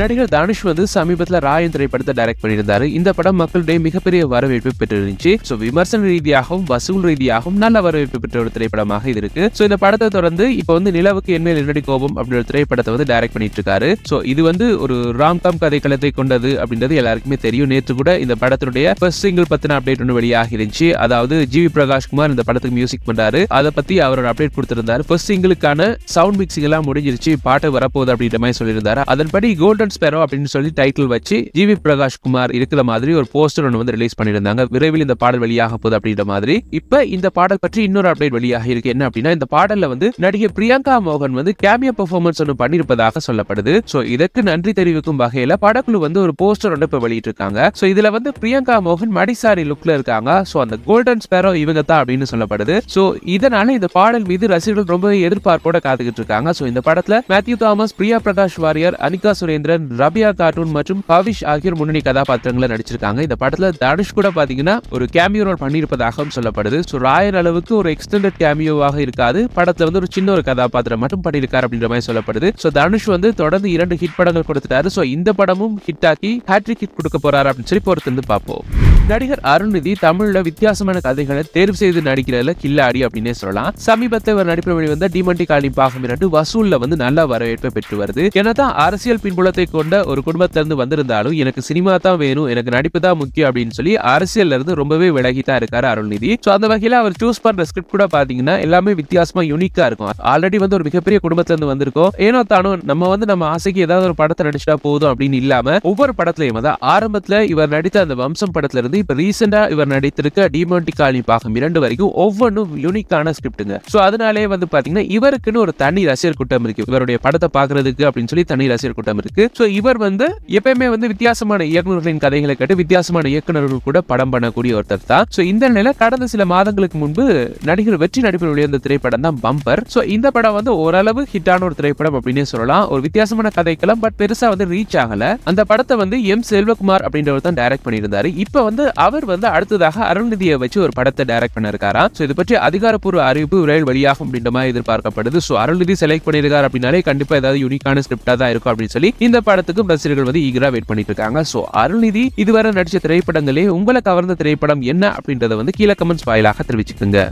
நடிகர் தனுஷ் வந்து சமீபத்தில் ராயன் திரைப்படத்தை டைரக்ட் பண்ணியிருந்தாரு இந்த படம் மக்களுடைய மிகப்பெரிய வரவேற்பு பெற்றிருந்துச்சு ஸோ விமர்சன ரீதியாகவும் வசூல் ரீதியாகவும் நல்ல வரவேற்பு பெற்ற ஒரு திரைப்படமாக இருக்கு ஸோ இந்த படத்தை தொடர்ந்து இப்போ வந்து நிலவுக்கு என்மேல் என்னடி கோபம் அப்படின்ற திரைப்படத்தை வந்து டைரக்ட் பண்ணிட்டு இருக்காரு ஸோ இது வந்து ஒரு ராம்காம் கதைக்களத்தை கொண்டது அப்படின்றது எல்லாருக்குமே தெரியும் நேற்று கூட இந்த படத்தினுடைய ஃபர்ஸ்ட் சிங்கிள் பத்தின அப்டேட் ஒன்று வெளியாக இருந்துச்சு அதாவது ஜி வி பிரகாஷ் குமார் இந்த படத்துக்கு மியூசிக் பண்றாரு அதை பத்தி அவரோட அப்டேட் கொடுத்திருந்தாரு ஃபர்ஸ்ட் சிங்கிளுக்கான சவுண்ட் மிக்சிங் எல்லாம் முடிஞ்சிருச்சு பாட்டு வரப்போகுது அப்படின்ற மாதிரி சொல்லியிருந்தாரு அதன்படி கோல்டன் ஸ்பெரோ அப்படின்னு சொல்லி டைட்டில் வச்சு ஜி வி பிரகாஷ் குமார் இருக்கிற மாதிரி ஒரு போஸ்டர் ஒன்று வந்து ரிலீஸ் பண்ணியிருந்தாங்க விரைவில் இந்த பாடல் வெளியாக போகுது அப்படின்ற மாதிரி இப்ப இந்த பாடல் பற்றி இன்னொரு அப்டேட் வெளியாக இருக்கு என்ன அப்படின்னா இந்த பாடல்ல வந்து நடிகை பிரியங்கா மோகன் வந்து கேமியா பெர்ஃபார்மன்ஸ் ஒன்று பண்ணியிருப்பதாக சொல்லப்படுது ஸோ இதற்கு நன்றி தெரிவிக்கும் வகையில படக்குழு வந்து ஒரு போஸ்டர் ஒன்று இப்போ வெளியிட்டிருக்காங்க ஸோ இதுல வந்து பிரியங்கா மோகன் மடிசாரி லுக்ல இருக்காங்க ஸோ அந்த கோல்டன் ஸ்பேரோ இவங்க தான் அப்படின்னு சொல்லப்படுது ஸோ இதனால இந்த பாடல் மீது ரசிகர்கள் ரொம்ப எதிர்பார்ப்போட காத்துக்கிட்டு இருக்காங்க ஸோ இந்த படத்துல மேத்யூ தாமஸ் பிரியா பிரகாஷ் வாரியர் அனிகா சுரேந்திரன் ரபியா கார்ட்டூன் மற்றும் பவிஷ் ஆகியோர் முன்னணி கதாபாத்திரங்களை நடிச்சிருக்காங்க இந்த படத்துல தனுஷ் கூட பாத்தீங்கன்னா ஒரு கேமியோ ரோல் பண்ணியிருப்பதாகவும் சொல்லப்படுது ஸோ ராயர் அளவுக்கு ஒரு எக்ஸ்டெண்டட் கேமியோவாக இருக்காது படத்துல வந்து ஒரு சின்ன ஒரு கதாபாத்திரம் மட்டும் பண்ணியிருக்காரு அப்படின்ற மாதிரி சொல்லப்படுது ஸோ தனுஷ் வந்து தொடர்ந்து இரண்டு ஹிட் படங்கள் கொடுத்துட்டாரு ஸோ இந்த படமும் ஹிட் ஆக்கி ஹேட்ரிக் ஹிட் கொடுக்க போறாரு அப்படின்னு சொல்லி பொறுத்திருந்து பார்ப்போம் நடிகர் அருண்நிதி தமிழ்ல வித்தியாசமான கதைகளை தேர்வு செய்து நடிக்கிறதுல கில்லாடி அப்படின்னே சொல்லலாம் சமீபத்தில் இவர் நடிப்பு வழி வெளிவந்த டிமண்டி காலி பாகம் இரண்டு வசூல்ல வந்து நல்ல வரவேற்பை பெற்று வருது என்னதான் அரசியல் பின்புலத்தை கொண்ட ஒரு குடும்பத்திலிருந்து வந்திருந்தாலும் எனக்கு சினிமா தான் வேணும் எனக்கு நடிப்பு தான் முக்கியம் அப்படின்னு சொல்லி அரசியல் இருந்து ரொம்பவே விலகி தான் இருக்காரு அருள்நிதி ஸோ அந்த வகையில அவர் சூஸ் பண்ற ஸ்கிரிப்ட் கூட பாத்தீங்கன்னா எல்லாமே வித்தியாசமா யூனிக்கா இருக்கும் ஆல்ரெடி வந்து ஒரு மிகப்பெரிய குடும்பத்திலிருந்து வந்திருக்கோம் ஏனோ தானோ நம்ம வந்து நம்ம ஆசைக்கு ஏதாவது ஒரு படத்தை படத்தை நடிச்சிட்டா போதும் அப்படின்னு இல்லாம ஒவ்வொரு படத்துலயும் அதான் ஆரம்பத்துல இவர் நடித்த அந்த வம்சம் படத்துல இருந்து இப்ப ரீசெண்டா இவர் நடித்திருக்க டிமோண்டி காலனி பாகம் இரண்டு வரைக்கும் ஒவ்வொன்றும் யூனிக்கான ஸ்கிரிப்டுங்க சோ அதனாலே வந்து பாத்தீங்கன்னா இவருக்குன்னு ஒரு தனி ரசிகர் கூட்டம் இருக்கு இவருடைய படத்தை பாக்குறதுக்கு அப்படின்னு சொல்லி தனி ரசிகர் கூட்டம் இருக்கு சோ இவர் வந்து எப்பயுமே வந்து வித்தியாசமான இயக்குநர்களின் கதைகளை கேட்டு வித்தியாசமான இயக்குநர்கள் கூட படம் பண்ணக்கூடிய ஒருத்தர் தான் சோ இந்த நிலை கடந்த சில மாதங்களுக்கு முன்பு நடிகர் வெற்றி நடிப்பில் வெளிவந்த திரைப்படம் தான் பம்பர் சோ இந்த படம் வந்து ஓரளவு ஹிட்டான ஒரு திரைப்படம் அப்படின்னே சொல்லலாம் ஒரு வித்தியாசமான கதைக்கெல்லாம் பட் பெருசா வந்து ரீச் ஆகல அந்த படத்தை வந்து எம் செல்வகுமார் அப்படின்றவர் தான் டைரக்ட் பண்ணியிருந்தாரு இப்ப வந்து அவர் வந்து அடுத்ததாக அருள்நிதியை வச்சு ஒரு படத்தை டைரக்ட் பண்ணிருக்காரா ஸோ இது பற்றி அதிகாரப்பூர்வ அறிவிப்பு விரைவில் வெளியாகும் அப்படின்ற மாதிரி எதிர்பார்க்கப்படுது சோ அருள்நிதி செலக்ட் பண்ணியிருக்காரு அப்படின்னாலே கண்டிப்பா ஏதாவது யூனிக்கான ஸ்கிரிப்டா தான் இருக்கும் அப்படின்னு சொல்லி இந்த படத்துக்கும் ரசிகர்கள் வந்து ஈகரா வெயிட் பண்ணிட்டு இருக்காங்க சோ அருள்நிதி இதுவரை நடிச்ச திரைப்படங்களே உங்களை கவர்ந்த திரைப்படம் என்ன அப்படின்றத வந்து கீழே கமெண்ட்ஸ் வாயிலாக தெரிவிச்சுக்கோங்க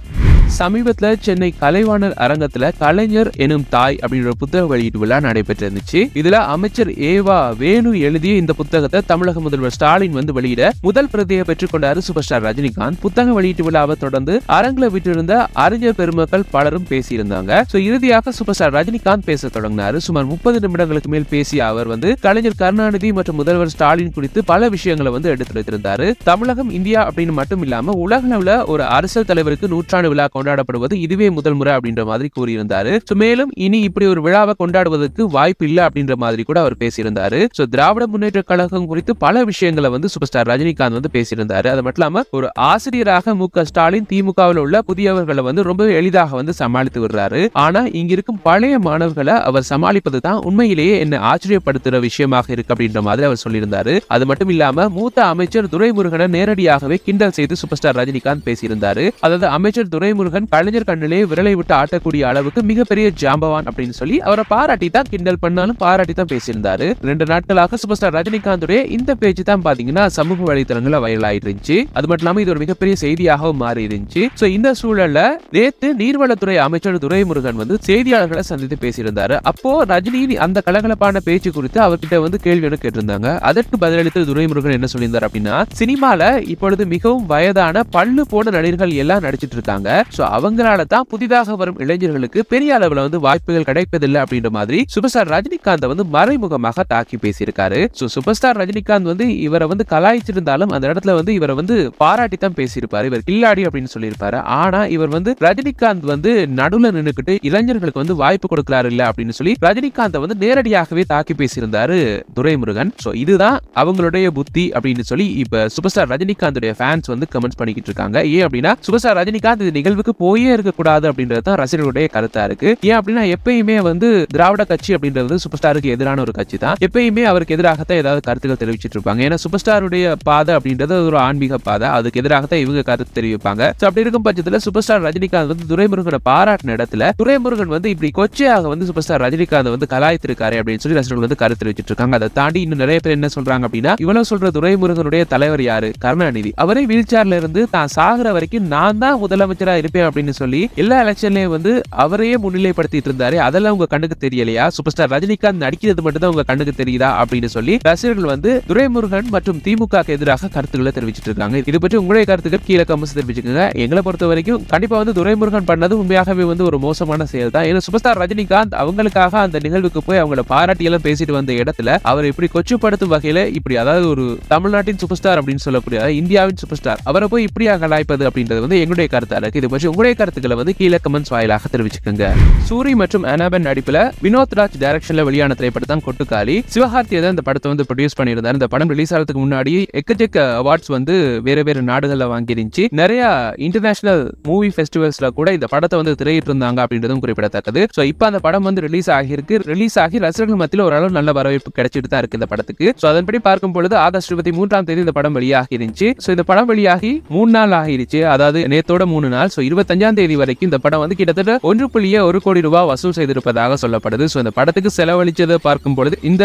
சமீபத்துல சென்னை கலைவாணர் அரங்கத்துல கலைஞர் எனும் தாய் அப்படின்ற புத்தக வெளியீட்டு விழா இருந்துச்சு இதுல அமைச்சர் ஏவா வேணு எழுதிய இந்த புத்தகத்தை தமிழக முதல்வர் ஸ்டாலின் வந்து வெளியிட முதல் பிரதியை பெற்றுக் கொண்டாரு சூப்பர் ஸ்டார் ரஜினிகாந்த் புத்தக வெளியீட்டு விழாவை தொடர்ந்து அரங்கில் விட்டிருந்த அறிஞர் பெருமக்கள் பலரும் பேசியிருந்தாங்க இறுதியாக சூப்பர் ஸ்டார் ரஜினிகாந்த் பேச தொடங்கினாரு சுமார் முப்பது நிமிடங்களுக்கு மேல் பேசிய அவர் வந்து கலைஞர் கருணாநிதி மற்றும் முதல்வர் ஸ்டாலின் குறித்து பல விஷயங்களை வந்து எடுத்துரைத்திருந்தாரு தமிழகம் இந்தியா அப்படின்னு மட்டும் இல்லாம உலகளவுல ஒரு அரசியல் தலைவருக்கு நூற்றாண்டு விழா கொண்டாடப்படுவது இதுவே முதல் முறை அப்படின்ற மாதிரி கூறியிருந்தாரு மேலும் இனி இப்படி ஒரு விழாவை கொண்டாடுவதற்கு வாய்ப்பு இல்லை அப்படின்ற மாதிரி கூட அவர் பேசியிருந்தாரு திராவிட முன்னேற்ற கழகம் குறித்து பல விஷயங்களை வந்து சூப்பர் ஸ்டார் ரஜினிகாந்த் வந்து பேசியிருந்தாரு அது மட்டும் இல்லாம ஒரு ஆசிரியராக மு க ஸ்டாலின் திமுகவில் உள்ள புதியவர்களை வந்து ரொம்ப எளிதாக வந்து சமாளித்து விடுறாரு ஆனா இங்க இருக்கும் பழைய மாணவர்களை அவர் சமாளிப்பது தான் உண்மையிலேயே என்ன ஆச்சரியப்படுத்துற விஷயமாக இருக்கு அப்படின்ற மாதிரி அவர் சொல்லியிருந்தாரு அது மட்டும் இல்லாம மூத்த அமைச்சர் துரைமுருகனை நேரடியாகவே கிண்டல் செய்து சூப்பர் ஸ்டார் ரஜினிகாந்த் பேசியிருந்தாரு அதாவது அமைச்சர் துரைமுருகன் முருகன் கலைஞர் கண்ணிலே விரலை விட்டு ஆட்டக்கூடிய அளவுக்கு மிகப்பெரிய ஜாம்பவான் அப்படின்னு சொல்லி அவரை பாராட்டி தான் கிண்டல் பண்ணாலும் பாராட்டி தான் பேசியிருந்தாரு ரெண்டு நாட்களாக சூப்பர் ஸ்டார் ரஜினிகாந்த் இந்த பேச்சு தான் பாத்தீங்கன்னா சமூக வலைதளங்களில் வைரல் ஆயிருந்துச்சு அது மட்டும் இல்லாம இது ஒரு மிகப்பெரிய செய்தியாகவும் மாறி இருந்துச்சு சோ இந்த சூழல்ல நேத்து நீர்வளத்துறை அமைச்சர் துரைமுருகன் வந்து செய்தியாளர்களை சந்தித்து பேசியிருந்தாரு அப்போ ரஜினி அந்த கலகலப்பான பேச்சு குறித்து அவர்கிட்ட வந்து கேள்வி ஒன்று கேட்டிருந்தாங்க அதற்கு பதிலளித்த துரைமுருகன் என்ன சொல்லியிருந்தார் அப்படின்னா சினிமால இப்பொழுது மிகவும் வயதான பல்லு போன நடிகர்கள் எல்லாம் நடிச்சிட்டு இருக்காங்க ஸோ அவங்களால தான் புதிதாக வரும் இளைஞர்களுக்கு பெரிய அளவில் வந்து வாய்ப்புகள் கிடைப்பதில்லை அப்படின்ற மாதிரி சூப்பர் ஸ்டார் ரஜினிகாந்த் வந்து மறைமுகமாக தாக்கி பேசியிருக்காரு ஸோ சூப்பர் ஸ்டார் ரஜினிகாந்த் வந்து இவரை வந்து கலாய்ச்சிருந்தாலும் அந்த இடத்துல வந்து இவரை வந்து பாராட்டி தான் பேசியிருப்பாரு இவர் கில்லாடி அப்படின்னு சொல்லியிருப்பாரு ஆனா இவர் வந்து ரஜினிகாந்த் வந்து நடுவில் நின்றுக்கிட்டு இளைஞர்களுக்கு வந்து வாய்ப்பு கொடுக்கிறாரு இல்ல அப்படின்னு சொல்லி ரஜினிகாந்த் வந்து நேரடியாகவே தாக்கி பேசியிருந்தாரு துரைமுருகன் ஸோ இதுதான் அவங்களுடைய புத்தி அப்படின்னு சொல்லி இப்ப சூப்பர் ஸ்டார் ரஜினிகாந்துடைய ஃபேன்ஸ் வந்து கமெண்ட்ஸ் பண்ணிக்கிட்டு இருக்காங்க ஏன் அப்படின்னா சூப்பர் ஸ்டார் ரஜினிகாந்த் இது நிகழ்வு இடத்துக்கு போயே இருக்கக்கூடாது அப்படின்றது தான் ரசிகர்களுடைய கருத்தா இருக்கு ஏன் அப்படின்னா எப்பயுமே வந்து திராவிட கட்சி அப்படின்றது சூப்பர் ஸ்டாருக்கு எதிரான ஒரு கட்சி தான் எப்பயுமே அவருக்கு எதிராகத்தான் ஏதாவது கருத்துக்கள் தெரிவிச்சிட்டு இருப்பாங்க ஏன்னா சூப்பர் ஸ்டாருடைய பாதை அப்படின்றது ஒரு ஆன்மீக பாதை அதுக்கு எதிராகத்தான் இவங்க கருத்து தெரிவிப்பாங்க அப்படி இருக்கும் பட்சத்துல சூப்பர் ஸ்டார் ரஜினிகாந்த் வந்து துரைமுருகனை பாராட்டின இடத்துல துரைமுருகன் வந்து இப்படி கொச்சையாக வந்து சூப்பர் ஸ்டார் ரஜினிகாந்த் வந்து கலாய்த்திருக்காரு அப்படின்னு சொல்லி ரசிகர்கள் வந்து கருத்து தெரிவிச்சிட்டு இருக்காங்க அதை தாண்டி இன்னும் நிறைய பேர் என்ன சொல்றாங்க அப்படின்னா இவ்வளவு சொல்ற துரைமுருகனுடைய தலைவர் யாரு கருணாநிதி அவரே வீல் சேர்ல இருந்து தான் சாகுற வரைக்கும் நான் தான் முதலமைச்சரா இருப்பேன் இருப்பேன் அப்படின்னு சொல்லி எல்லா எலெக்ஷன்லயும் வந்து அவரையே முன்னிலைப்படுத்திட்டு இருந்தாரு அதெல்லாம் உங்க கண்ணுக்கு தெரியலையா சூப்பர் ஸ்டார் ரஜினிகாந்த் நடிக்கிறது உங்க கண்ணுக்கு தெரியுதா அப்படின்னு சொல்லி ரசிகர்கள் வந்து துரைமுருகன் மற்றும் திமுக எதிராக கருத்துக்களை தெரிவிச்சிட்டு இருக்காங்க இது பற்றி உங்களுடைய கருத்துக்கள் கீழே தெரிவிச்சுக்கோங்க எங்களை பொறுத்த வரைக்கும் கண்டிப்பா வந்து துரைமுருகன் பண்ணது உண்மையாகவே வந்து ஒரு மோசமான செயல் தான் ஏன்னா சூப்பர் ஸ்டார் ரஜினிகாந்த் அவங்களுக்காக அந்த நிகழ்வுக்கு போய் அவங்கள பாராட்டி எல்லாம் பேசிட்டு வந்த இடத்துல அவரை இப்படி கொச்சுப்படுத்தும் வகையில இப்படி அதாவது ஒரு தமிழ்நாட்டின் சூப்பர் ஸ்டார் அப்படின்னு சொல்லக்கூடிய இந்தியாவின் சூப்பர் ஸ்டார் அவரை போய் இப்படியாக கலாய்ப்பது அப்படின்றது வந்து எங்களுடைய கருத்தா இருக்கு இது பற்றி தெரிஞ்ச உங்களுடைய கருத்துக்களை வந்து கீழே கமெண்ட்ஸ் வாயிலாக தெரிவிச்சுக்கோங்க சூரி மற்றும் அனாபன் நடிப்புல வினோத் ராஜ் டைரக்ஷன்ல வெளியான திரைப்படம் தான் கொட்டுக்காலி சிவகார்த்தியை தான் இந்த படத்தை வந்து ப்ரொடியூஸ் பண்ணியிருந்தார் இந்த படம் ரிலீஸ் ஆகிறதுக்கு முன்னாடி எக்கச்சக்க அவார்ட்ஸ் வந்து வேற வேற நாடுகளில் வாங்கிருந்துச்சு நிறைய இன்டர்நேஷனல் மூவி ஃபெஸ்டிவல்ஸ்ல கூட இந்த படத்தை வந்து திரையிட்டு இருந்தாங்க அப்படின்றதும் குறிப்பிடத்தக்கது ஸோ இப்போ அந்த படம் வந்து ரிலீஸ் ஆகியிருக்கு ரிலீஸ் ஆகி ரசிகர்கள் மத்தியில் ஓரளவு நல்ல வரவேற்பு கிடைச்சிட்டு தான் இருக்கு இந்த படத்துக்கு ஸோ அதன்படி பார்க்கும் பொழுது ஆகஸ்ட் இருபத்தி மூன்றாம் தேதி இந்த படம் வெளியாகிருந்துச்சு ஸோ இந்த படம் வெளியாகி மூணு நாள் ஆகிருச்சு அதாவது நேத்தோட மூணு நாள் ஸோ இருபத்தஞ்சாம் தேதி வரைக்கும் இந்த படம் வந்து கிட்டத்தட்ட ஒன்று புள்ளிய ஒரு கோடி ரூபாய் வசூல் செய்திருப்பதாக சொல்லப்படுது சோ இந்த படத்துக்கு செலவழிச்சதை பார்க்கும் பொழுது இந்த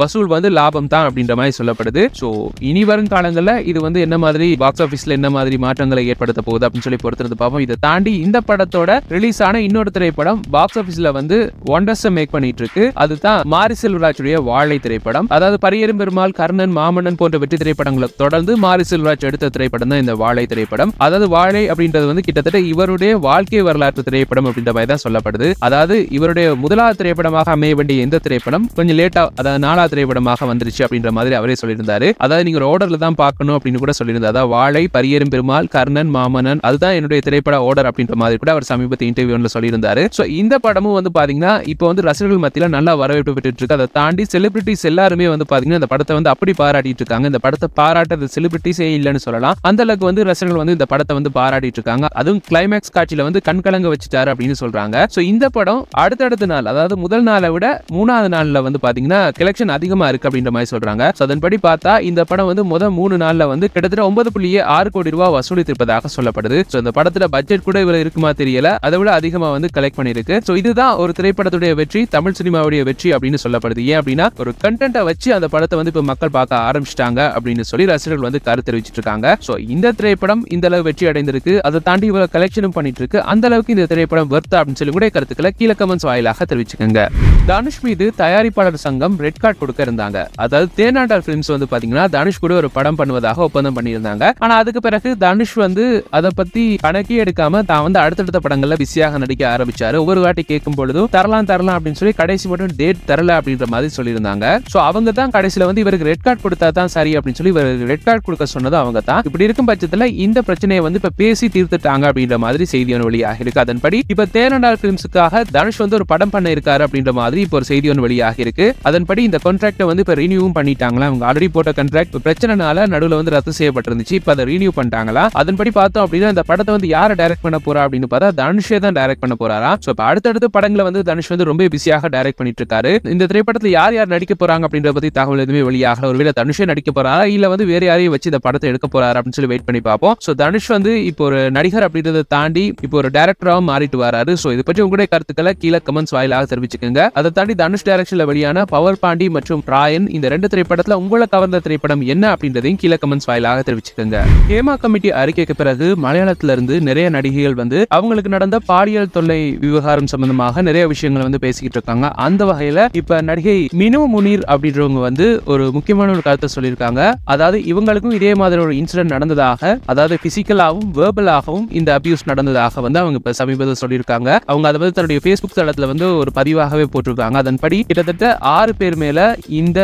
வசூல் வந்து லாபம் தான் அப்படின்ற மாதிரி சொல்லப்படுது சோ இனி வரும் காலங்களில் இது வந்து என்ன மாதிரி பாக்ஸ் ஆபீஸ்ல என்ன மாதிரி மாற்றங்களை ஏற்படுத்த போகுது அப்படின்னு சொல்லி பொறுத்திருந்து பார்ப்போம் இதை தாண்டி இந்த படத்தோட ரிலீஸ் ஆன இன்னொரு திரைப்படம் பாக்ஸ் ஆபீஸ்ல வந்து ஒண்டர்ஸ் மேக் பண்ணிட்டு இருக்கு அதுதான் மாரி செல்வராஜுடைய வாழை திரைப்படம் அதாவது பரியரும் பெருமாள் கர்ணன் மாமன்னன் போன்ற வெற்றி திரைப்படங்களை தொடர்ந்து மாரி செல்வராஜ் எடுத்த திரைப்படம் தான் இந்த வாழை திரைப்படம் அதாவது வாழை அப்படின்றது வந்து கிட்டத்தட்ட இவருடைய வாழ்க்கை வரலாற்று திரைப்படம் அப்படின்ற மாதிரி தான் சொல்லப்படுது அதாவது இவருடைய முதலாவது திரைப்படமாக அமைய வேண்டிய எந்த திரைப்படம் கொஞ்சம் லேட்டா அதாவது நாலாவது திரைப்படமாக வந்துருச்சு அப்படின்ற மாதிரி அவரே சொல்லியிருந்தாரு அதாவது நீங்க ஆர்டர்ல தான் பார்க்கணும் அப்படின்னு கூட சொல்லியிருந்தாரு அதாவது வாழை பரியரும் பெருமாள் கர்ணன் மாமனன் அதுதான் என்னுடைய திரைப்பட ஆர்டர் அப்படின்ற மாதிரி கூட அவர் சமீபத்து இன்டர்வியூல சொல்லியிருந்தாரு ஸோ இந்த படமும் வந்து பாத்தீங்கன்னா இப்போ வந்து ரசிகர்கள் மத்தியில் நல்லா வரவேற்பு பெற்று இருக்கு அதை தாண்டி செலிபிரிட்டிஸ் எல்லாருமே வந்து பாத்தீங்கன்னா இந்த படத்தை வந்து அப்படி பாராட்டிட்டு இருக்காங்க இந்த படத்தை பாராட்டுறது செலிபிரிட்டிஸே இல்லைன்னு சொல்லலாம் அந்த அளவுக்கு வந்து ரசிகர்கள் வந்து இந்த படத்தை வந்து பாராட்டிட்டு இருக்காங்க அதுவும் கிளைமேக்ஸ் காட்சியில் வந்து கண்கலங்க வச்சுட்டாரு அப்படின்னு சொல்கிறாங்க ஸோ இந்த படம் அடுத்தடுத்த நாள் அதாவது முதல் நாளை விட மூணாவது நாளில் வந்து பார்த்தீங்கன்னா கலெக்ஷன் அதிகமாக இருக்குது அப்படின்ற மாதிரி சொல்கிறாங்க ஸோ அதன்படி பார்த்தா இந்த படம் வந்து முதல் மூணு நாளில் வந்து கிட்டத்தட்ட ஒன்பது புள்ளியே ஆறு கோடி ரூபா வசூலித்திருப்பதாக சொல்லப்படுது ஸோ இந்த படத்தில் பட்ஜெட் கூட இவ்வளோ இருக்குமா தெரியல அதை விட அதிகமாக வந்து கலெக்ட் பண்ணியிருக்கு ஸோ இதுதான் ஒரு திரைப்படத்துடைய வெற்றி தமிழ் சினிமாவுடைய வெற்றி அப்படின்னு சொல்லப்படுது ஏன் அப்படின்னா ஒரு கண்டென்ட வச்சு அந்த படத்தை வந்து இப்போ மக்கள் பார்க்க ஆரம்பிச்சிட்டாங்க அப்படின்னு சொல்லி ரசிகர்கள் வந்து கருத்து தெரிவிச்சிட்டு இருக்காங்க ஸோ இந்த திரைப்படம் இந்த அளவு வெற்றி அடைந்திருக்கு அதை தாண்டி இவ்வளோ கலெக்ஷனும் பண்ணிட்டு இருக்கு அந்த அளவுக்கு இந்த திரைப்படம் வர்த்தா அப்படின்னு சொல்லி கூட கருத்துக்களை கீழே கமெண்ட்ஸ் வாயிலாக தெரிவிச்சுக்கோங்க தனுஷ் மீது தயாரிப்பாளர் சங்கம் ரெட் கார்டு கொடுக்க இருந்தாங்க அதாவது தேனாண்டார் பிலிம்ஸ் வந்து பாத்தீங்கன்னா தனுஷ் கூட ஒரு படம் பண்ணுவதாக ஒப்பந்தம் பண்ணியிருந்தாங்க ஆனா அதுக்கு பிறகு தனுஷ் வந்து அதை பத்தி கணக்கே எடுக்காம தான் வந்து அடுத்தடுத்த படங்கள்ல பிஸியாக நடிக்க ஆரம்பிச்சாரு ஒவ்வொரு வாட்டி கேட்கும் பொழுதும் தரலாம் தரலாம் அப்படின்னு சொல்லி கடைசி மட்டும் டேட் தரல அப்படின்ற மாதிரி சொல்லியிருந்தாங்க சோ அவங்க தான் கடைசியில வந்து இவருக்கு ரெட் கார்டு கொடுத்தா தான் சரி அப்படின்னு சொல்லி இவருக்கு ரெட் கார்டு கொடுக்க சொன்னதும் அவங்க தான் இப்படி இருக்கும் பட்சத்துல இந்த பிரச்சனையை வந்து இப்ப பேசி தீர்த்துட்டாங்க அப்படின்னு அப்படின்ற மாதிரி செய்தி ஒன்று வெளியாக இருக்கு அதன்படி இப்ப தேரண்டால் பிலிம்ஸுக்காக தனுஷ் வந்து ஒரு படம் பண்ண இருக்காரு அப்படின்ற மாதிரி இப்ப ஒரு செய்தி ஒன்று வெளியாக இருக்கு அதன்படி இந்த கான்ட்ராக்டை வந்து இப்போ ரினியூவும் பண்ணிட்டாங்களா அவங்க ஆல்ரெடி போட்ட கான்ட்ராக்ட் பிரச்சனைனால நடுவில் வந்து ரத்து செய்யப்பட்டிருந்துச்சு இப்போ அதை ரினியூ பண்ணிட்டாங்களா அதன்படி பார்த்தோம் அப்படின்னா இந்த படத்தை வந்து யாரை டைரக்ட் பண்ண போறா அப்படின்னு பார்த்தா தனுஷே தான் டைரக்ட் பண்ண போறாரா ஸோ இப்போ அடுத்தடுத்த படங்களை வந்து தனுஷ் வந்து ரொம்ப பிஸியாக டைரக்ட் பண்ணிட்டு இருக்காரு இந்த திரைப்படத்தில் யார் யார் நடிக்க போறாங்க அப்படின்ற பத்தி தகவல் எதுவுமே வெளியாக ஒருவேளை தனுஷே நடிக்க போறாரா இல்ல வந்து வேற யாரையும் வச்சு இந்த படத்தை எடுக்க போறாரு அப்படின்னு சொல்லி வெயிட் பண்ணி பார்ப்போம் ஸோ தனுஷ் வந்து இப்போ ஒரு நடிகர் அப்படின்றது இருந்ததை தாண்டி இப்போ ஒரு டேரக்டராகவும் மாறிட்டு வராரு ஸோ இது பற்றி உங்களுடைய கருத்துக்களை கீழே கமெண்ட்ஸ் வாயிலாக தெரிவிச்சுக்கோங்க அதை தாண்டி தனுஷ் டைரக்ஷன்ல வெளியான பவர் பாண்டி மற்றும் ராயன் இந்த ரெண்டு திரைப்படத்தில் உங்களை கவர்ந்த திரைப்படம் என்ன அப்படின்றதையும் கீழே கமெண்ட்ஸ் வாயிலாக தெரிவிச்சுக்கோங்க ஹேமா கமிட்டி அறிக்கைக்கு பிறகு மலையாளத்திலிருந்து நிறைய நடிகைகள் வந்து அவங்களுக்கு நடந்த பாலியல் தொல்லை விவகாரம் சம்பந்தமாக நிறைய விஷயங்கள் வந்து பேசிக்கிட்டு இருக்காங்க அந்த வகையில இப்ப நடிகை மினு முனீர் அப்படின்றவங்க வந்து ஒரு முக்கியமான ஒரு கருத்தை சொல்லியிருக்காங்க அதாவது இவங்களுக்கும் இதே மாதிரி ஒரு இன்சிடென்ட் நடந்ததாக அதாவது பிசிக்கலாகவும் வேர்பலாகவும் இந்த அபி அபியூஸ் நடந்ததாக வந்து அவங்க இப்ப சமீபத்தில் சொல்லியிருக்காங்க அவங்க அதை வந்து தன்னுடைய ஃபேஸ்புக் தளத்தில் வந்து ஒரு பதிவாகவே போட்டிருக்காங்க அதன்படி கிட்டத்தட்ட ஆறு பேர் மேல இந்த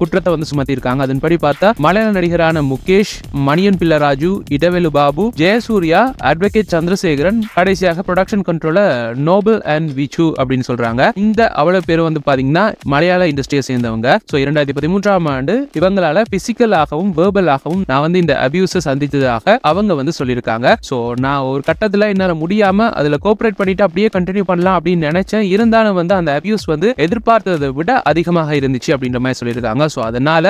குற்றத்தை வந்து சுமத்தியிருக்காங்க அதன்படி பார்த்தா மலையாள நடிகரான முகேஷ் மணியன் பிள்ளராஜு இடவேலு பாபு ஜெயசூர்யா அட்வொகேட் சந்திரசேகரன் கடைசியாக production controller Noble and Vichu அப்படின்னு சொல்றாங்க இந்த அவ்வளவு பேர் வந்து பாத்தீங்கன்னா மலையாள இண்டஸ்ட்ரியை சேர்ந்தவங்க ஸோ இரண்டாயிரத்தி பதிமூன்றாம் ஆண்டு இவங்களால பிசிக்கலாகவும் ஆகவும் நான் வந்து இந்த அபியூஸை சந்தித்ததாக அவங்க வந்து சொல்லியிருக்காங்க ஸோ நான் ஒரு கட்டத்தில் என்னால் முடியாமல் அதில் கோஆப்ரேட் பண்ணிட்டு அப்படியே கண்டினியூ பண்ணலாம் அப்படின்னு நினைச்சேன் இருந்தாலும் வந்து அந்த அபியூஸ் வந்து எதிர்பார்த்ததை விட அதிகமாக இருந்துச்சு அப்படின்ற மாதிரி சொல்லியிருக்காங்க ஸோ அதனால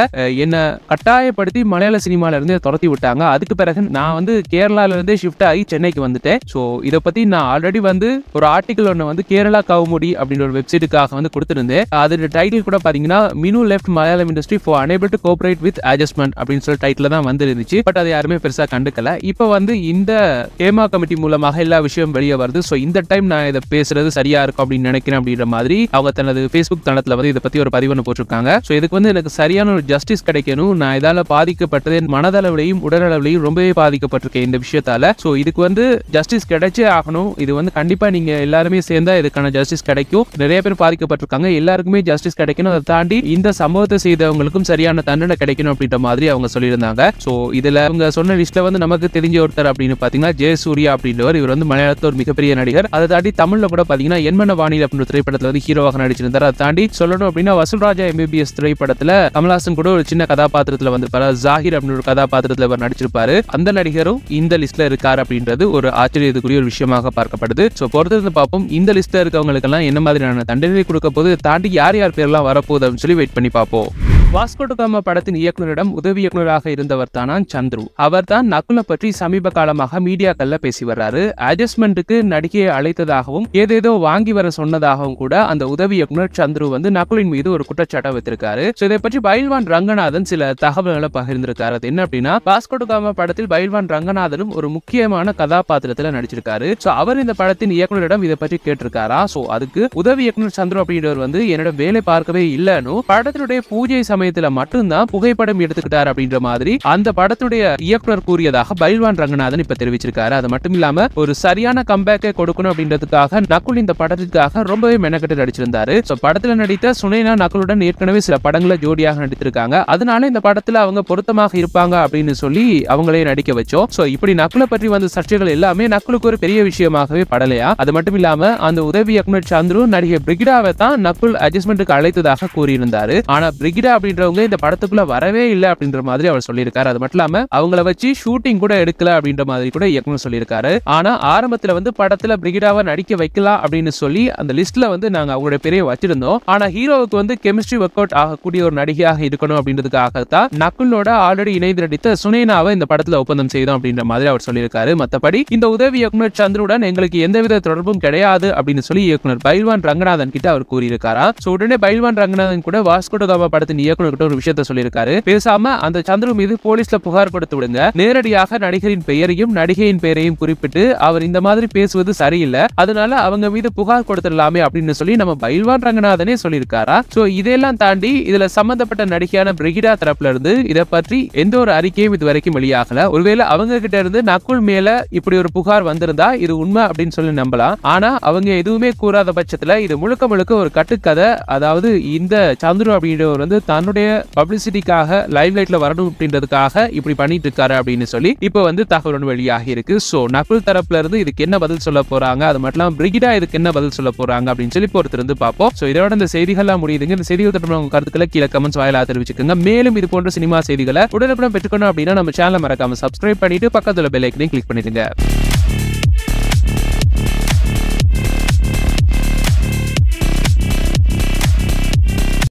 என்னை கட்டாயப்படுத்தி மலையாள சினிமால இருந்து துரத்தி விட்டாங்க அதுக்கு பிறகு நான் வந்து கேரளால ஷிஃப்ட் ஆகி சென்னைக்கு வந்துட்டேன் ஸோ இதை பத்தி நான் ஆல்ரெடி வந்து ஒரு ஆர்டிக்கல் ஒன்று வந்து கேரளா கவுமுடி அப்படின்ற ஒரு வெப்சைட்டுக்காக வந்து கொடுத்துருந்தேன் அது டைட்டில் கூட பாத்தீங்கன்னா Minu left Malayalam industry for unable to cooperate with adjustment அப்படின்னு சொல்லி டைட்டில் தான் வந்துருந்துச்சு பட் அது யாருமே பெருசாக கண்டுக்கல இப்போ வந்து இந்த கேமா கமிட்டி மூலமாக எல்லா விஷயம் வெளியே வருது ஸோ இந்த டைம் நான் இதை பேசுறது சரியா இருக்கும் அப்படின்னு நினைக்கிறேன் அப்படின்ற மாதிரி அவங்க தனது ஃபேஸ்புக் தளத்தில் வந்து இதை பத்தி ஒரு பதிவு போட்டிருக்காங்க ஸோ இதுக்கு வந்து எனக்கு சரியான ஒரு ஜஸ்டிஸ் கிடைக்கணும் நான் இதால பாதிக்கப்பட்டது மனதளவிலையும் உடலளவிலையும் ரொம்பவே பாதிக்கப்பட்டிருக்கேன் இந்த விஷயத்தால ஸோ இதுக்கு வந்து ஜஸ்டிஸ் கிடைச்சே ஆகணும் இது வந்து கண்டிப்பா நீங்க எல்லாருமே சேர்ந்தா இதுக்கான ஜஸ்டிஸ் கிடைக்கும் நிறைய பேர் பாதிக்கப்பட்டிருக்காங்க எல்லாருக்குமே ஜஸ்டிஸ் கிடைக்கணும் அதை தாண்டி இந்த சம்பவத்தை செய்தவங்களுக்கும் சரியான தண்டனை கிடைக்கணும் அப்படின்ற மாதிரி அவங்க சொல்லியிருந்தாங்க ஸோ இதுல அவங்க சொன்ன லிஸ்ட்ல வந்து நமக்கு தெரிஞ்ச ஒருத்தர் அப்படின்னு பாத்தீங்கன்னா சூர்யா அப்படின்றவர் இவர் வந்து மலையாளத்தில் ஒரு மிகப்பெரிய நடிகர் அதை தாண்டி தமிழ்ல கூட பாத்தீங்கன்னா என்மன வானிலை அப்படின்ற திரைப்படத்தில் வந்து ஹீரோவாக நடிச்சிருந்தார் அதை தாண்டி சொல்லணும் அப்படின்னா வசூல்ராஜா எம்பிபிஎஸ் திரைப்படத்தில் கமல்ஹாசன் கூட ஒரு சின்ன கதாபாத்திரத்தில் வந்திருப்பார் ஜாகிர் அப்படின்னு ஒரு கதாபாத்திரத்தில் அவர் நடிச்சிருப்பாரு அந்த நடிகரும் இந்த லிஸ்ட்ல இருக்கார் அப்படின்றது ஒரு ஆச்சரியத்துக்குரிய ஒரு விஷயமாக பார்க்கப்படுது ஸோ பொறுத்திருந்து பார்ப்போம் இந்த லிஸ்ட்ல எல்லாம் என்ன மாதிரியான தண்டனை கொடுக்க போது தாண்டி யார் யார் பேர்லாம் வரப்போகுது அப்படின்னு சொல்லி வெயிட் பண்ணி பார்ப்போம் வாஸ்கோடுகாமா படத்தின் இயக்குநரிடம் உதவி இயக்குநராக இருந்தவர் தானான் சந்த்ரு அவர் தான் நக்குல பற்றி சமீப காலமாக மீடியாக்கள்ல பேசி வர்றாரு அட்ஜஸ்ட்மெண்ட்டுக்கு நடிகையை அழைத்ததாகவும் ஏதேதோ வாங்கி வர சொன்னதாகவும் கூட அந்த உதவி இயக்குனர் சந்த்ரு வந்து நகுலின் மீது ஒரு குற்றச்சாட்டை வைத்திருக்காரு இதை பற்றி பயில்வான் ரங்கநாதன் சில தகவல்களை பகிர்ந்திருக்காரு அது என்ன அப்படின்னா வாஸ்கோடுகாமா படத்தில் பயில்வான் ரங்கநாதனும் ஒரு முக்கியமான கதாபாத்திரத்துல நடிச்சிருக்காரு சோ அவர் இந்த படத்தின் இயக்குநரிடம் இதை பற்றி கேட்டிருக்காரா சோ அதுக்கு உதவி இயக்குனர் சந்த்ரு அப்படின்றவர் வந்து என்னோட வேலை பார்க்கவே இல்லைன்னு படத்தினுடைய பூஜை சமயம் சமயத்துல மட்டும்தான் புகைப்படம் எடுத்துக்கிட்டார் அப்படின்ற மாதிரி அந்த படத்துடைய இயக்குனர் கூறியதாக பைல்வான் ரங்கநாதன் இப்ப தெரிவிச்சிருக்காரு அது மட்டும் இல்லாம ஒரு சரியான கம்பேக்கை கொடுக்கணும் அப்படின்றதுக்காக நக்குல் இந்த படத்துக்காக ரொம்பவே மெனக்கட்டு நடிச்சிருந்தாரு படத்துல நடித்த சுனைனா நக்குலுடன் ஏற்கனவே சில படங்களை ஜோடியாக நடித்திருக்காங்க அதனால இந்த படத்துல அவங்க பொருத்தமாக இருப்பாங்க அப்படின்னு சொல்லி அவங்களே நடிக்க வச்சோம் சோ இப்படி நக்குலை பற்றி வந்த சர்ச்சைகள் எல்லாமே நக்குலுக்கு ஒரு பெரிய விஷயமாகவே படலையா அது மட்டும் இல்லாம அந்த உதவி இயக்குனர் சந்துரு நடிகை பிரிகிடாவை தான் நக்குல் அட்ஜஸ்ட்மெண்ட்டுக்கு அழைத்ததாக கூறியிருந்தாரு ஆனா பிரிகிடா அப்படின்றவங்க இந்த படத்துக்குள்ள வரவே இல்லை அப்படின்ற மாதிரி அவர் சொல்லியிருக்காரு அது மட்டும் இல்லாம அவங்கள வச்சு ஷூட்டிங் கூட எடுக்கல அப்படின்ற மாதிரி கூட இயக்குனர் சொல்லியிருக்காரு ஆனா ஆரம்பத்துல வந்து படத்துல பிரிகிடாவை நடிக்க வைக்கலாம் அப்படின்னு சொல்லி அந்த லிஸ்ட்ல வந்து நாங்க அவங்களுடைய பெரிய வச்சிருந்தோம் ஆனா ஹீரோவுக்கு வந்து கெமிஸ்ட்ரி ஒர்க் அவுட் ஆகக்கூடிய ஒரு நடிகையாக இருக்கணும் அப்படின்றதுக்காகத்தான் நக்குலோட ஆல்ரெடி இணைந்து நடித்த சுனேனாவை இந்த படத்துல ஒப்பந்தம் செய்தோம் அப்படின்ற மாதிரி அவர் சொல்லியிருக்காரு மத்தபடி இந்த உதவி இயக்குனர் சந்திருடன் எங்களுக்கு எந்தவித தொடர்பும் கிடையாது அப்படின்னு சொல்லி இயக்குனர் பைல்வான் ரங்கநாதன் கிட்ட அவர் கூறியிருக்காரா சோ உடனே பைல்வான் ரங்கநாதன் கூட வாஸ்கோடகாமா படத்தின் இயக்குநர்கிட்ட ஒரு விஷயத்த சொல்லியிருக்காரு பேசாம அந்த சந்துரு மீது போலீஸ்ல புகார் கொடுத்து விடுங்க நேரடியாக நடிகரின் பெயரையும் நடிகையின் பெயரையும் குறிப்பிட்டு அவர் இந்த மாதிரி பேசுவது சரியில்லை அதனால அவங்க மீது புகார் கொடுத்துடலாமே அப்படின்னு சொல்லி நம்ம பயில்வான் ரங்கநாதனே சொல்லியிருக்காரா சோ இதெல்லாம் தாண்டி இதுல சம்பந்தப்பட்ட நடிகையான பிரிகிடா தரப்புல இருந்து இதை பற்றி எந்த ஒரு அறிக்கையும் இது வரைக்கும் வெளியாகல ஒருவேளை அவங்க கிட்ட இருந்து நக்குள் மேல இப்படி ஒரு புகார் வந்திருந்தா இது உண்மை அப்படின்னு சொல்லி நம்பலாம் ஆனா அவங்க எதுவுமே கூறாத பட்சத்துல இது முழுக்க முழுக்க ஒரு கட்டுக்கதை அதாவது இந்த சந்துரு அப்படின்றவர் வந்து தான் தன்னுடைய பப்ளிசிட்டிக்காக லைவ் லைட்ல வரணும் அப்படின்றதுக்காக இப்படி பண்ணிட்டு இருக்காரு அப்படின்னு சொல்லி இப்போ வந்து தகவல் ஒன்று வெளியாகி இருக்கு ஸோ நகுல் தரப்புல இருந்து இதுக்கு என்ன பதில் சொல்ல போறாங்க அது மட்டும் இல்லாமல் பிரிகிடா இதுக்கு என்ன பதில் சொல்ல போறாங்க அப்படின்னு சொல்லி பொறுத்து இருந்து பார்ப்போம் ஸோ இதோட இந்த செய்திகள்லாம் முடியுதுங்க இந்த செய்திகள் தொடர்பான கருத்துக்களை கீழே கமெண்ட்ஸ் வாயிலாக தெரிவிச்சுக்கோங்க மேலும் இது போன்ற சினிமா செய்திகளை உடனுக்குடன் பெற்றுக்கணும் அப்படின்னா நம்ம சேனலை மறக்காம சப்ஸ்கிரைப் பண்ணிட்டு பக்கத்துல பெல் ஐக்கனையும் கிளிக் பண்ணிடுங்க